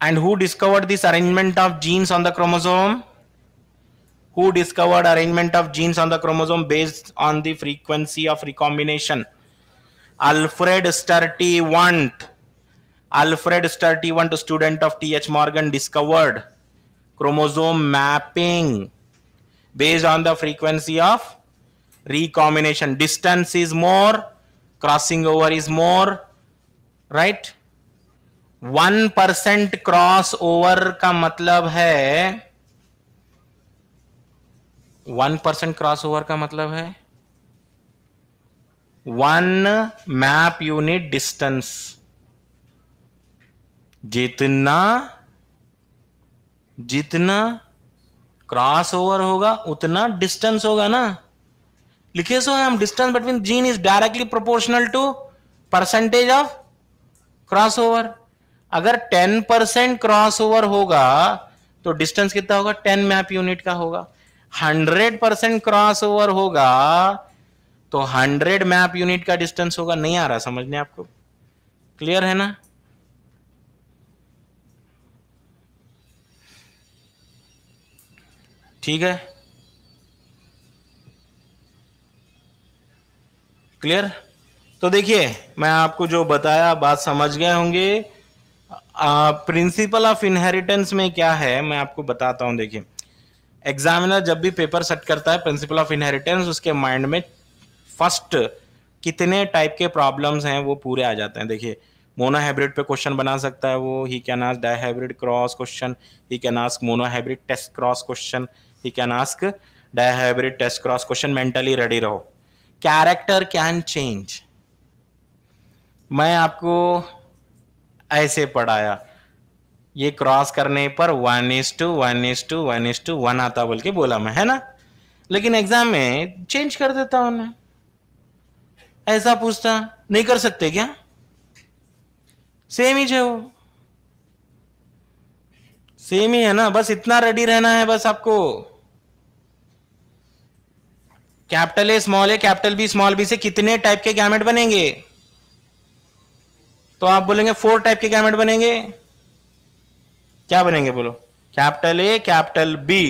And who discovered this arrangement of genes on the chromosome? Who discovered arrangement of genes on the chromosome based on the frequency of recombination? Alfred Sturtey Want. Alfred Sturtey Want, a student of T.H. Morgan, discovered chromosome mapping based on the frequency of recombination. Distance is more, crossing over is more, right? One percent cross over का मतलब है one percent cross over का मतलब है one map unit distance जितना जितना cross over होगा उतना डिस्टेंस होगा ना लिखे सो हम distance between gene is directly proportional to percentage of cross over अगर टेन परसेंट क्रॉस ओवर होगा तो डिस्टेंस कितना होगा टेन मैप यूनिट का होगा हंड्रेड परसेंट क्रॉस ओवर होगा तो हंड्रेड मैप यूनिट का डिस्टेंस होगा नहीं आ रहा समझने आपको क्लियर है ना ठीक है क्लियर तो देखिए मैं आपको जो बताया बात समझ गए होंगे प्रिंसिपल ऑफ इनहेरिटेंस में क्या है मैं आपको बताता हूं देखिए एग्जामिनर जब भी पेपर सेट करता है प्रिंसिपल ऑफ इनहेरिटेंस उसके माइंड में फर्स्ट कितने टाइप के प्रॉब्लम्स हैं वो पूरे आ जाते हैं देखिए मोनोहाइब्रिड पे क्वेश्चन बना सकता है वो ही can ask dihybrid cross question ही can ask monohybrid test cross question ही can ask dihybrid test cross question mentally ready रहो कैरेक्टर कैन चेंज मैं आपको ऐसे पढ़ाया ये क्रॉस करने पर one is to one is to one is to one आता बोल के बोला मैं है ना लेकिन एग्जाम में चेंज कर देता उन्हें ऐसा पूछता नहीं कर सकते क्या सेम ही जो सेम ही है ना बस इतना रेडी रहना है बस आपको capital A small A capital B small B से कितने टाइप के गैमेट बनेंगे तो आप बोलेंगे फोर टाइप के गैमेट बनेंगे क्या बनेंगे बोलो capital A capital B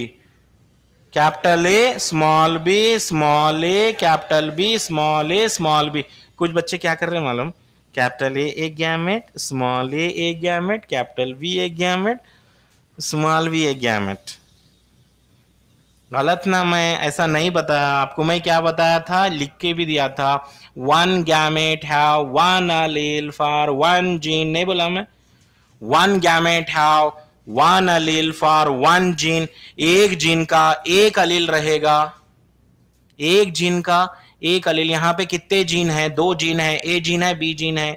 capital A small B small A capital B small A small B कुछ बच्चे क्या कर रहे हैं मालूम कैपिटल ए एक गैमेट स्मॉल ए एक गैमेट कैपिटल बी एक गैमेट स्मॉल बी एक गैमेट गलत ना मैं ऐसा नहीं बताया आपको मैं क्या बताया था लिख के भी दिया था one gamete have one allele for one gene नहीं बोला मैं one gamete have one allele for one gene एक जीन का एक अलील रहेगा एक जीन का एक अलील यहाँ पे कितने जीन है दो जीन है ए जीन है बी जीन है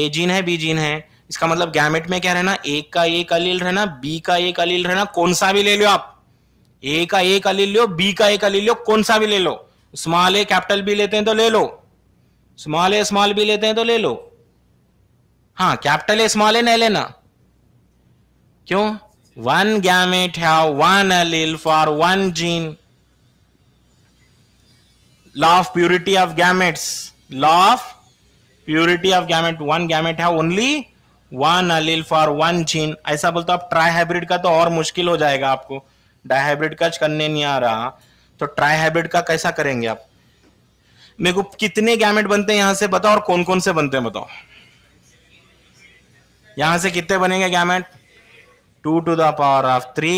ए जीन है बी जीन है इसका मतलब गैमेट में क्या रहना एक का एक अलील रहना बी का एक अलील रहना कौन सा भी ले लो आप ए का ए का ले लो बी का ए का ले लो कौन सा भी ले लो स्मॉल ए कैपिटल बी लेते हैं तो ले लो स्मॉल ए स्मॉल बी लेते हैं तो ले लो हाँ कैपिटल ए स्मॉल ए नहीं लेना क्यों one gamete have one allele for one gene law of purity of gametes law of purity of gamete one gamete have only one allele for one gene ऐसा बोलते आप ट्राई हाइब्रिड का तो और मुश्किल हो जाएगा आपको डाईहाइब्रिड का करने नहीं आ रहा तो ट्राईहाइब्रिड का कैसा करेंगे आप मेरे को कितने गैमेट बनते हैं यहां से बताओ और कौन कौन से बनते हैं बताओ यहां से कितने बनेंगे gamete two to the power of three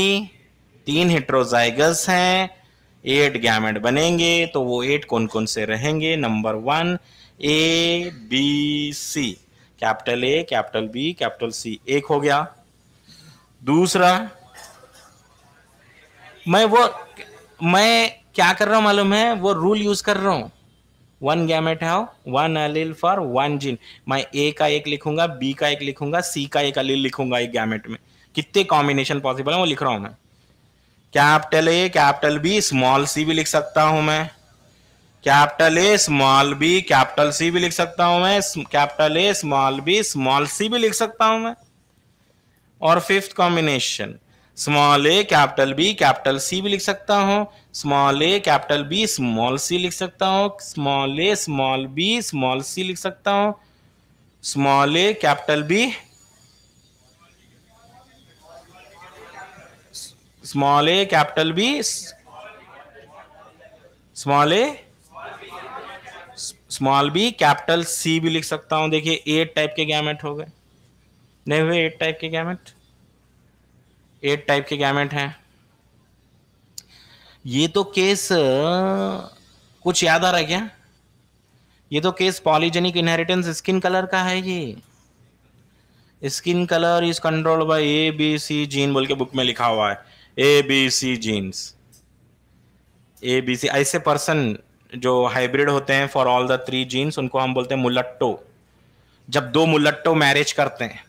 तीन हिट्रोजाइगस हैं एट गैमेट बनेंगे तो वो एट कौन कौन से रहेंगे number one A B C capital A capital B capital C एक हो गया दूसरा मैं वो मैं क्या कर रहा हूँ मालूम है वो रूल यूज कर रहा हूँ वन गैमेट है one allele for one gene मैं ए का एक लिखूंगा बी का एक लिखूंगा सी का एक अलील लिखूंगा एक गैमेट में कितने कॉम्बिनेशन पॉसिबल है वो लिख रहा हूँ मैं capital A capital B small C भी लिख सकता हूँ मैं capital A small B capital C भी लिख सकता हूँ मैं capital A small B small C भी लिख सकता हूँ मैं और fifth combination small A capital B capital C भी लिख सकता हूँ small A capital B small C लिख सकता हूँ small A small B small C लिख सकता हूँ small A capital B small A capital B small A small B capital C भी लिख सकता हूँ देखिए एट टाइप के गैमेट हो गए नहीं हुए एट टाइप के गैमेट एट टाइप के गैमेट हैं ये तो केस कुछ याद आ रहा है क्या ये तो case polygenic inheritance skin colour का है ये skin colour is controlled by A B C gene बोल के बुक में लिखा हुआ है A B C genes A B C ऐसे पर्सन जो हाइब्रिड होते हैं for all the three genes उनको हम बोलते हैं मुलट्टो जब दो मुलट्टो मैरिज करते हैं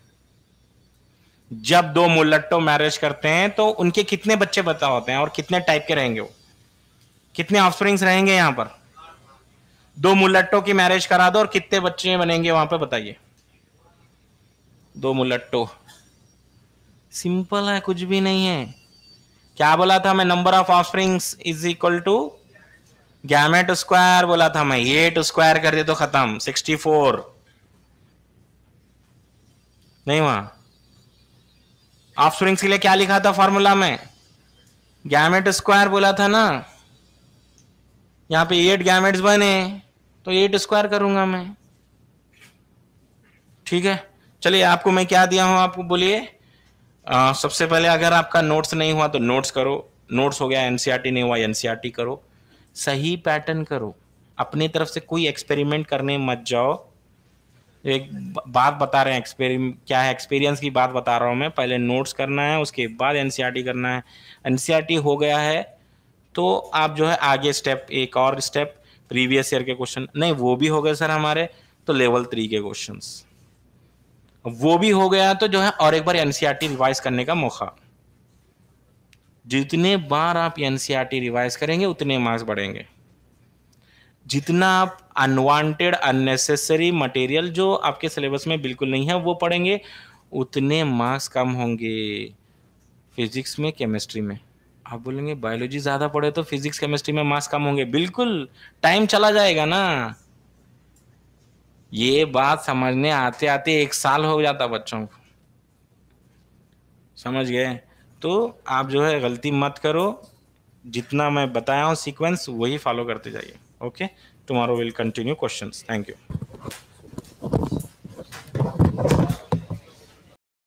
जब दो मुलट्टो मैरिज करते हैं तो उनके कितने बच्चे बता होते हैं और कितने टाइप के रहेंगे वो कितने ऑफस्प्रिंग्स रहेंगे यहां पर दो मुलट्टो की मैरिज करा दो और कितने बच्चे बनेंगे वहां पर बताइए दो मुलट्टो सिंपल है कुछ भी नहीं है क्या बोला था मैं number of offsprings is equal to gamete square बोला था मैं एट स्क्वायर कर दे तो खत्म सिक्सटी फोर नहीं वहां ऑफ के लिए क्या लिखा था फॉर्मूला में गैमेट स्क्वायर बोला था ना यहाँ पे एट गैमेट्स बने तो एट स्क्वायर करूंगा मैं ठीक है चलिए आपको मैं क्या दिया हूं आपको बोलिए सबसे पहले अगर आपका नोट्स नहीं हुआ तो नोट्स करो नोट्स हो गया एनसीईआरटी e नहीं हुआ एनसीईआरटी e करो सही पैटर्न करो अपनी तरफ से कोई एक्सपेरिमेंट करने मत जाओ एक बात बता रहे हैं एक्सपेरिय क्या है एक्सपीरियंस की बात बता रहा हूँ मैं पहले नोट्स करना है उसके बाद एन करना है एन हो गया है तो आप जो है आगे स्टेप एक और स्टेप प्रीवियस ईयर के क्वेश्चन नहीं वो भी हो गए सर हमारे तो लेवल थ्री के क्वेश्चन वो भी हो गया तो जो है और एक बार एन रिवाइज करने का मौका जितने बार आप एन रिवाइज करेंगे उतने मार्क्स बढ़ेंगे जितना आप अनवांटेड अननेसेसरी मटेरियल जो आपके सिलेबस में बिल्कुल नहीं है वो पढ़ेंगे उतने मार्क्स कम होंगे फिजिक्स में केमिस्ट्री में आप बोलेंगे बायोलॉजी ज़्यादा पढ़े तो फिजिक्स केमिस्ट्री में मार्क्स कम होंगे बिल्कुल टाइम चला जाएगा ना ये बात समझने आते आते एक साल हो जाता बच्चों को समझ गए तो आप जो है गलती मत करो जितना मैं बताया हूँ सीक्वेंस वही फॉलो करते जाइए okay tomorrow we'll continue questions thank you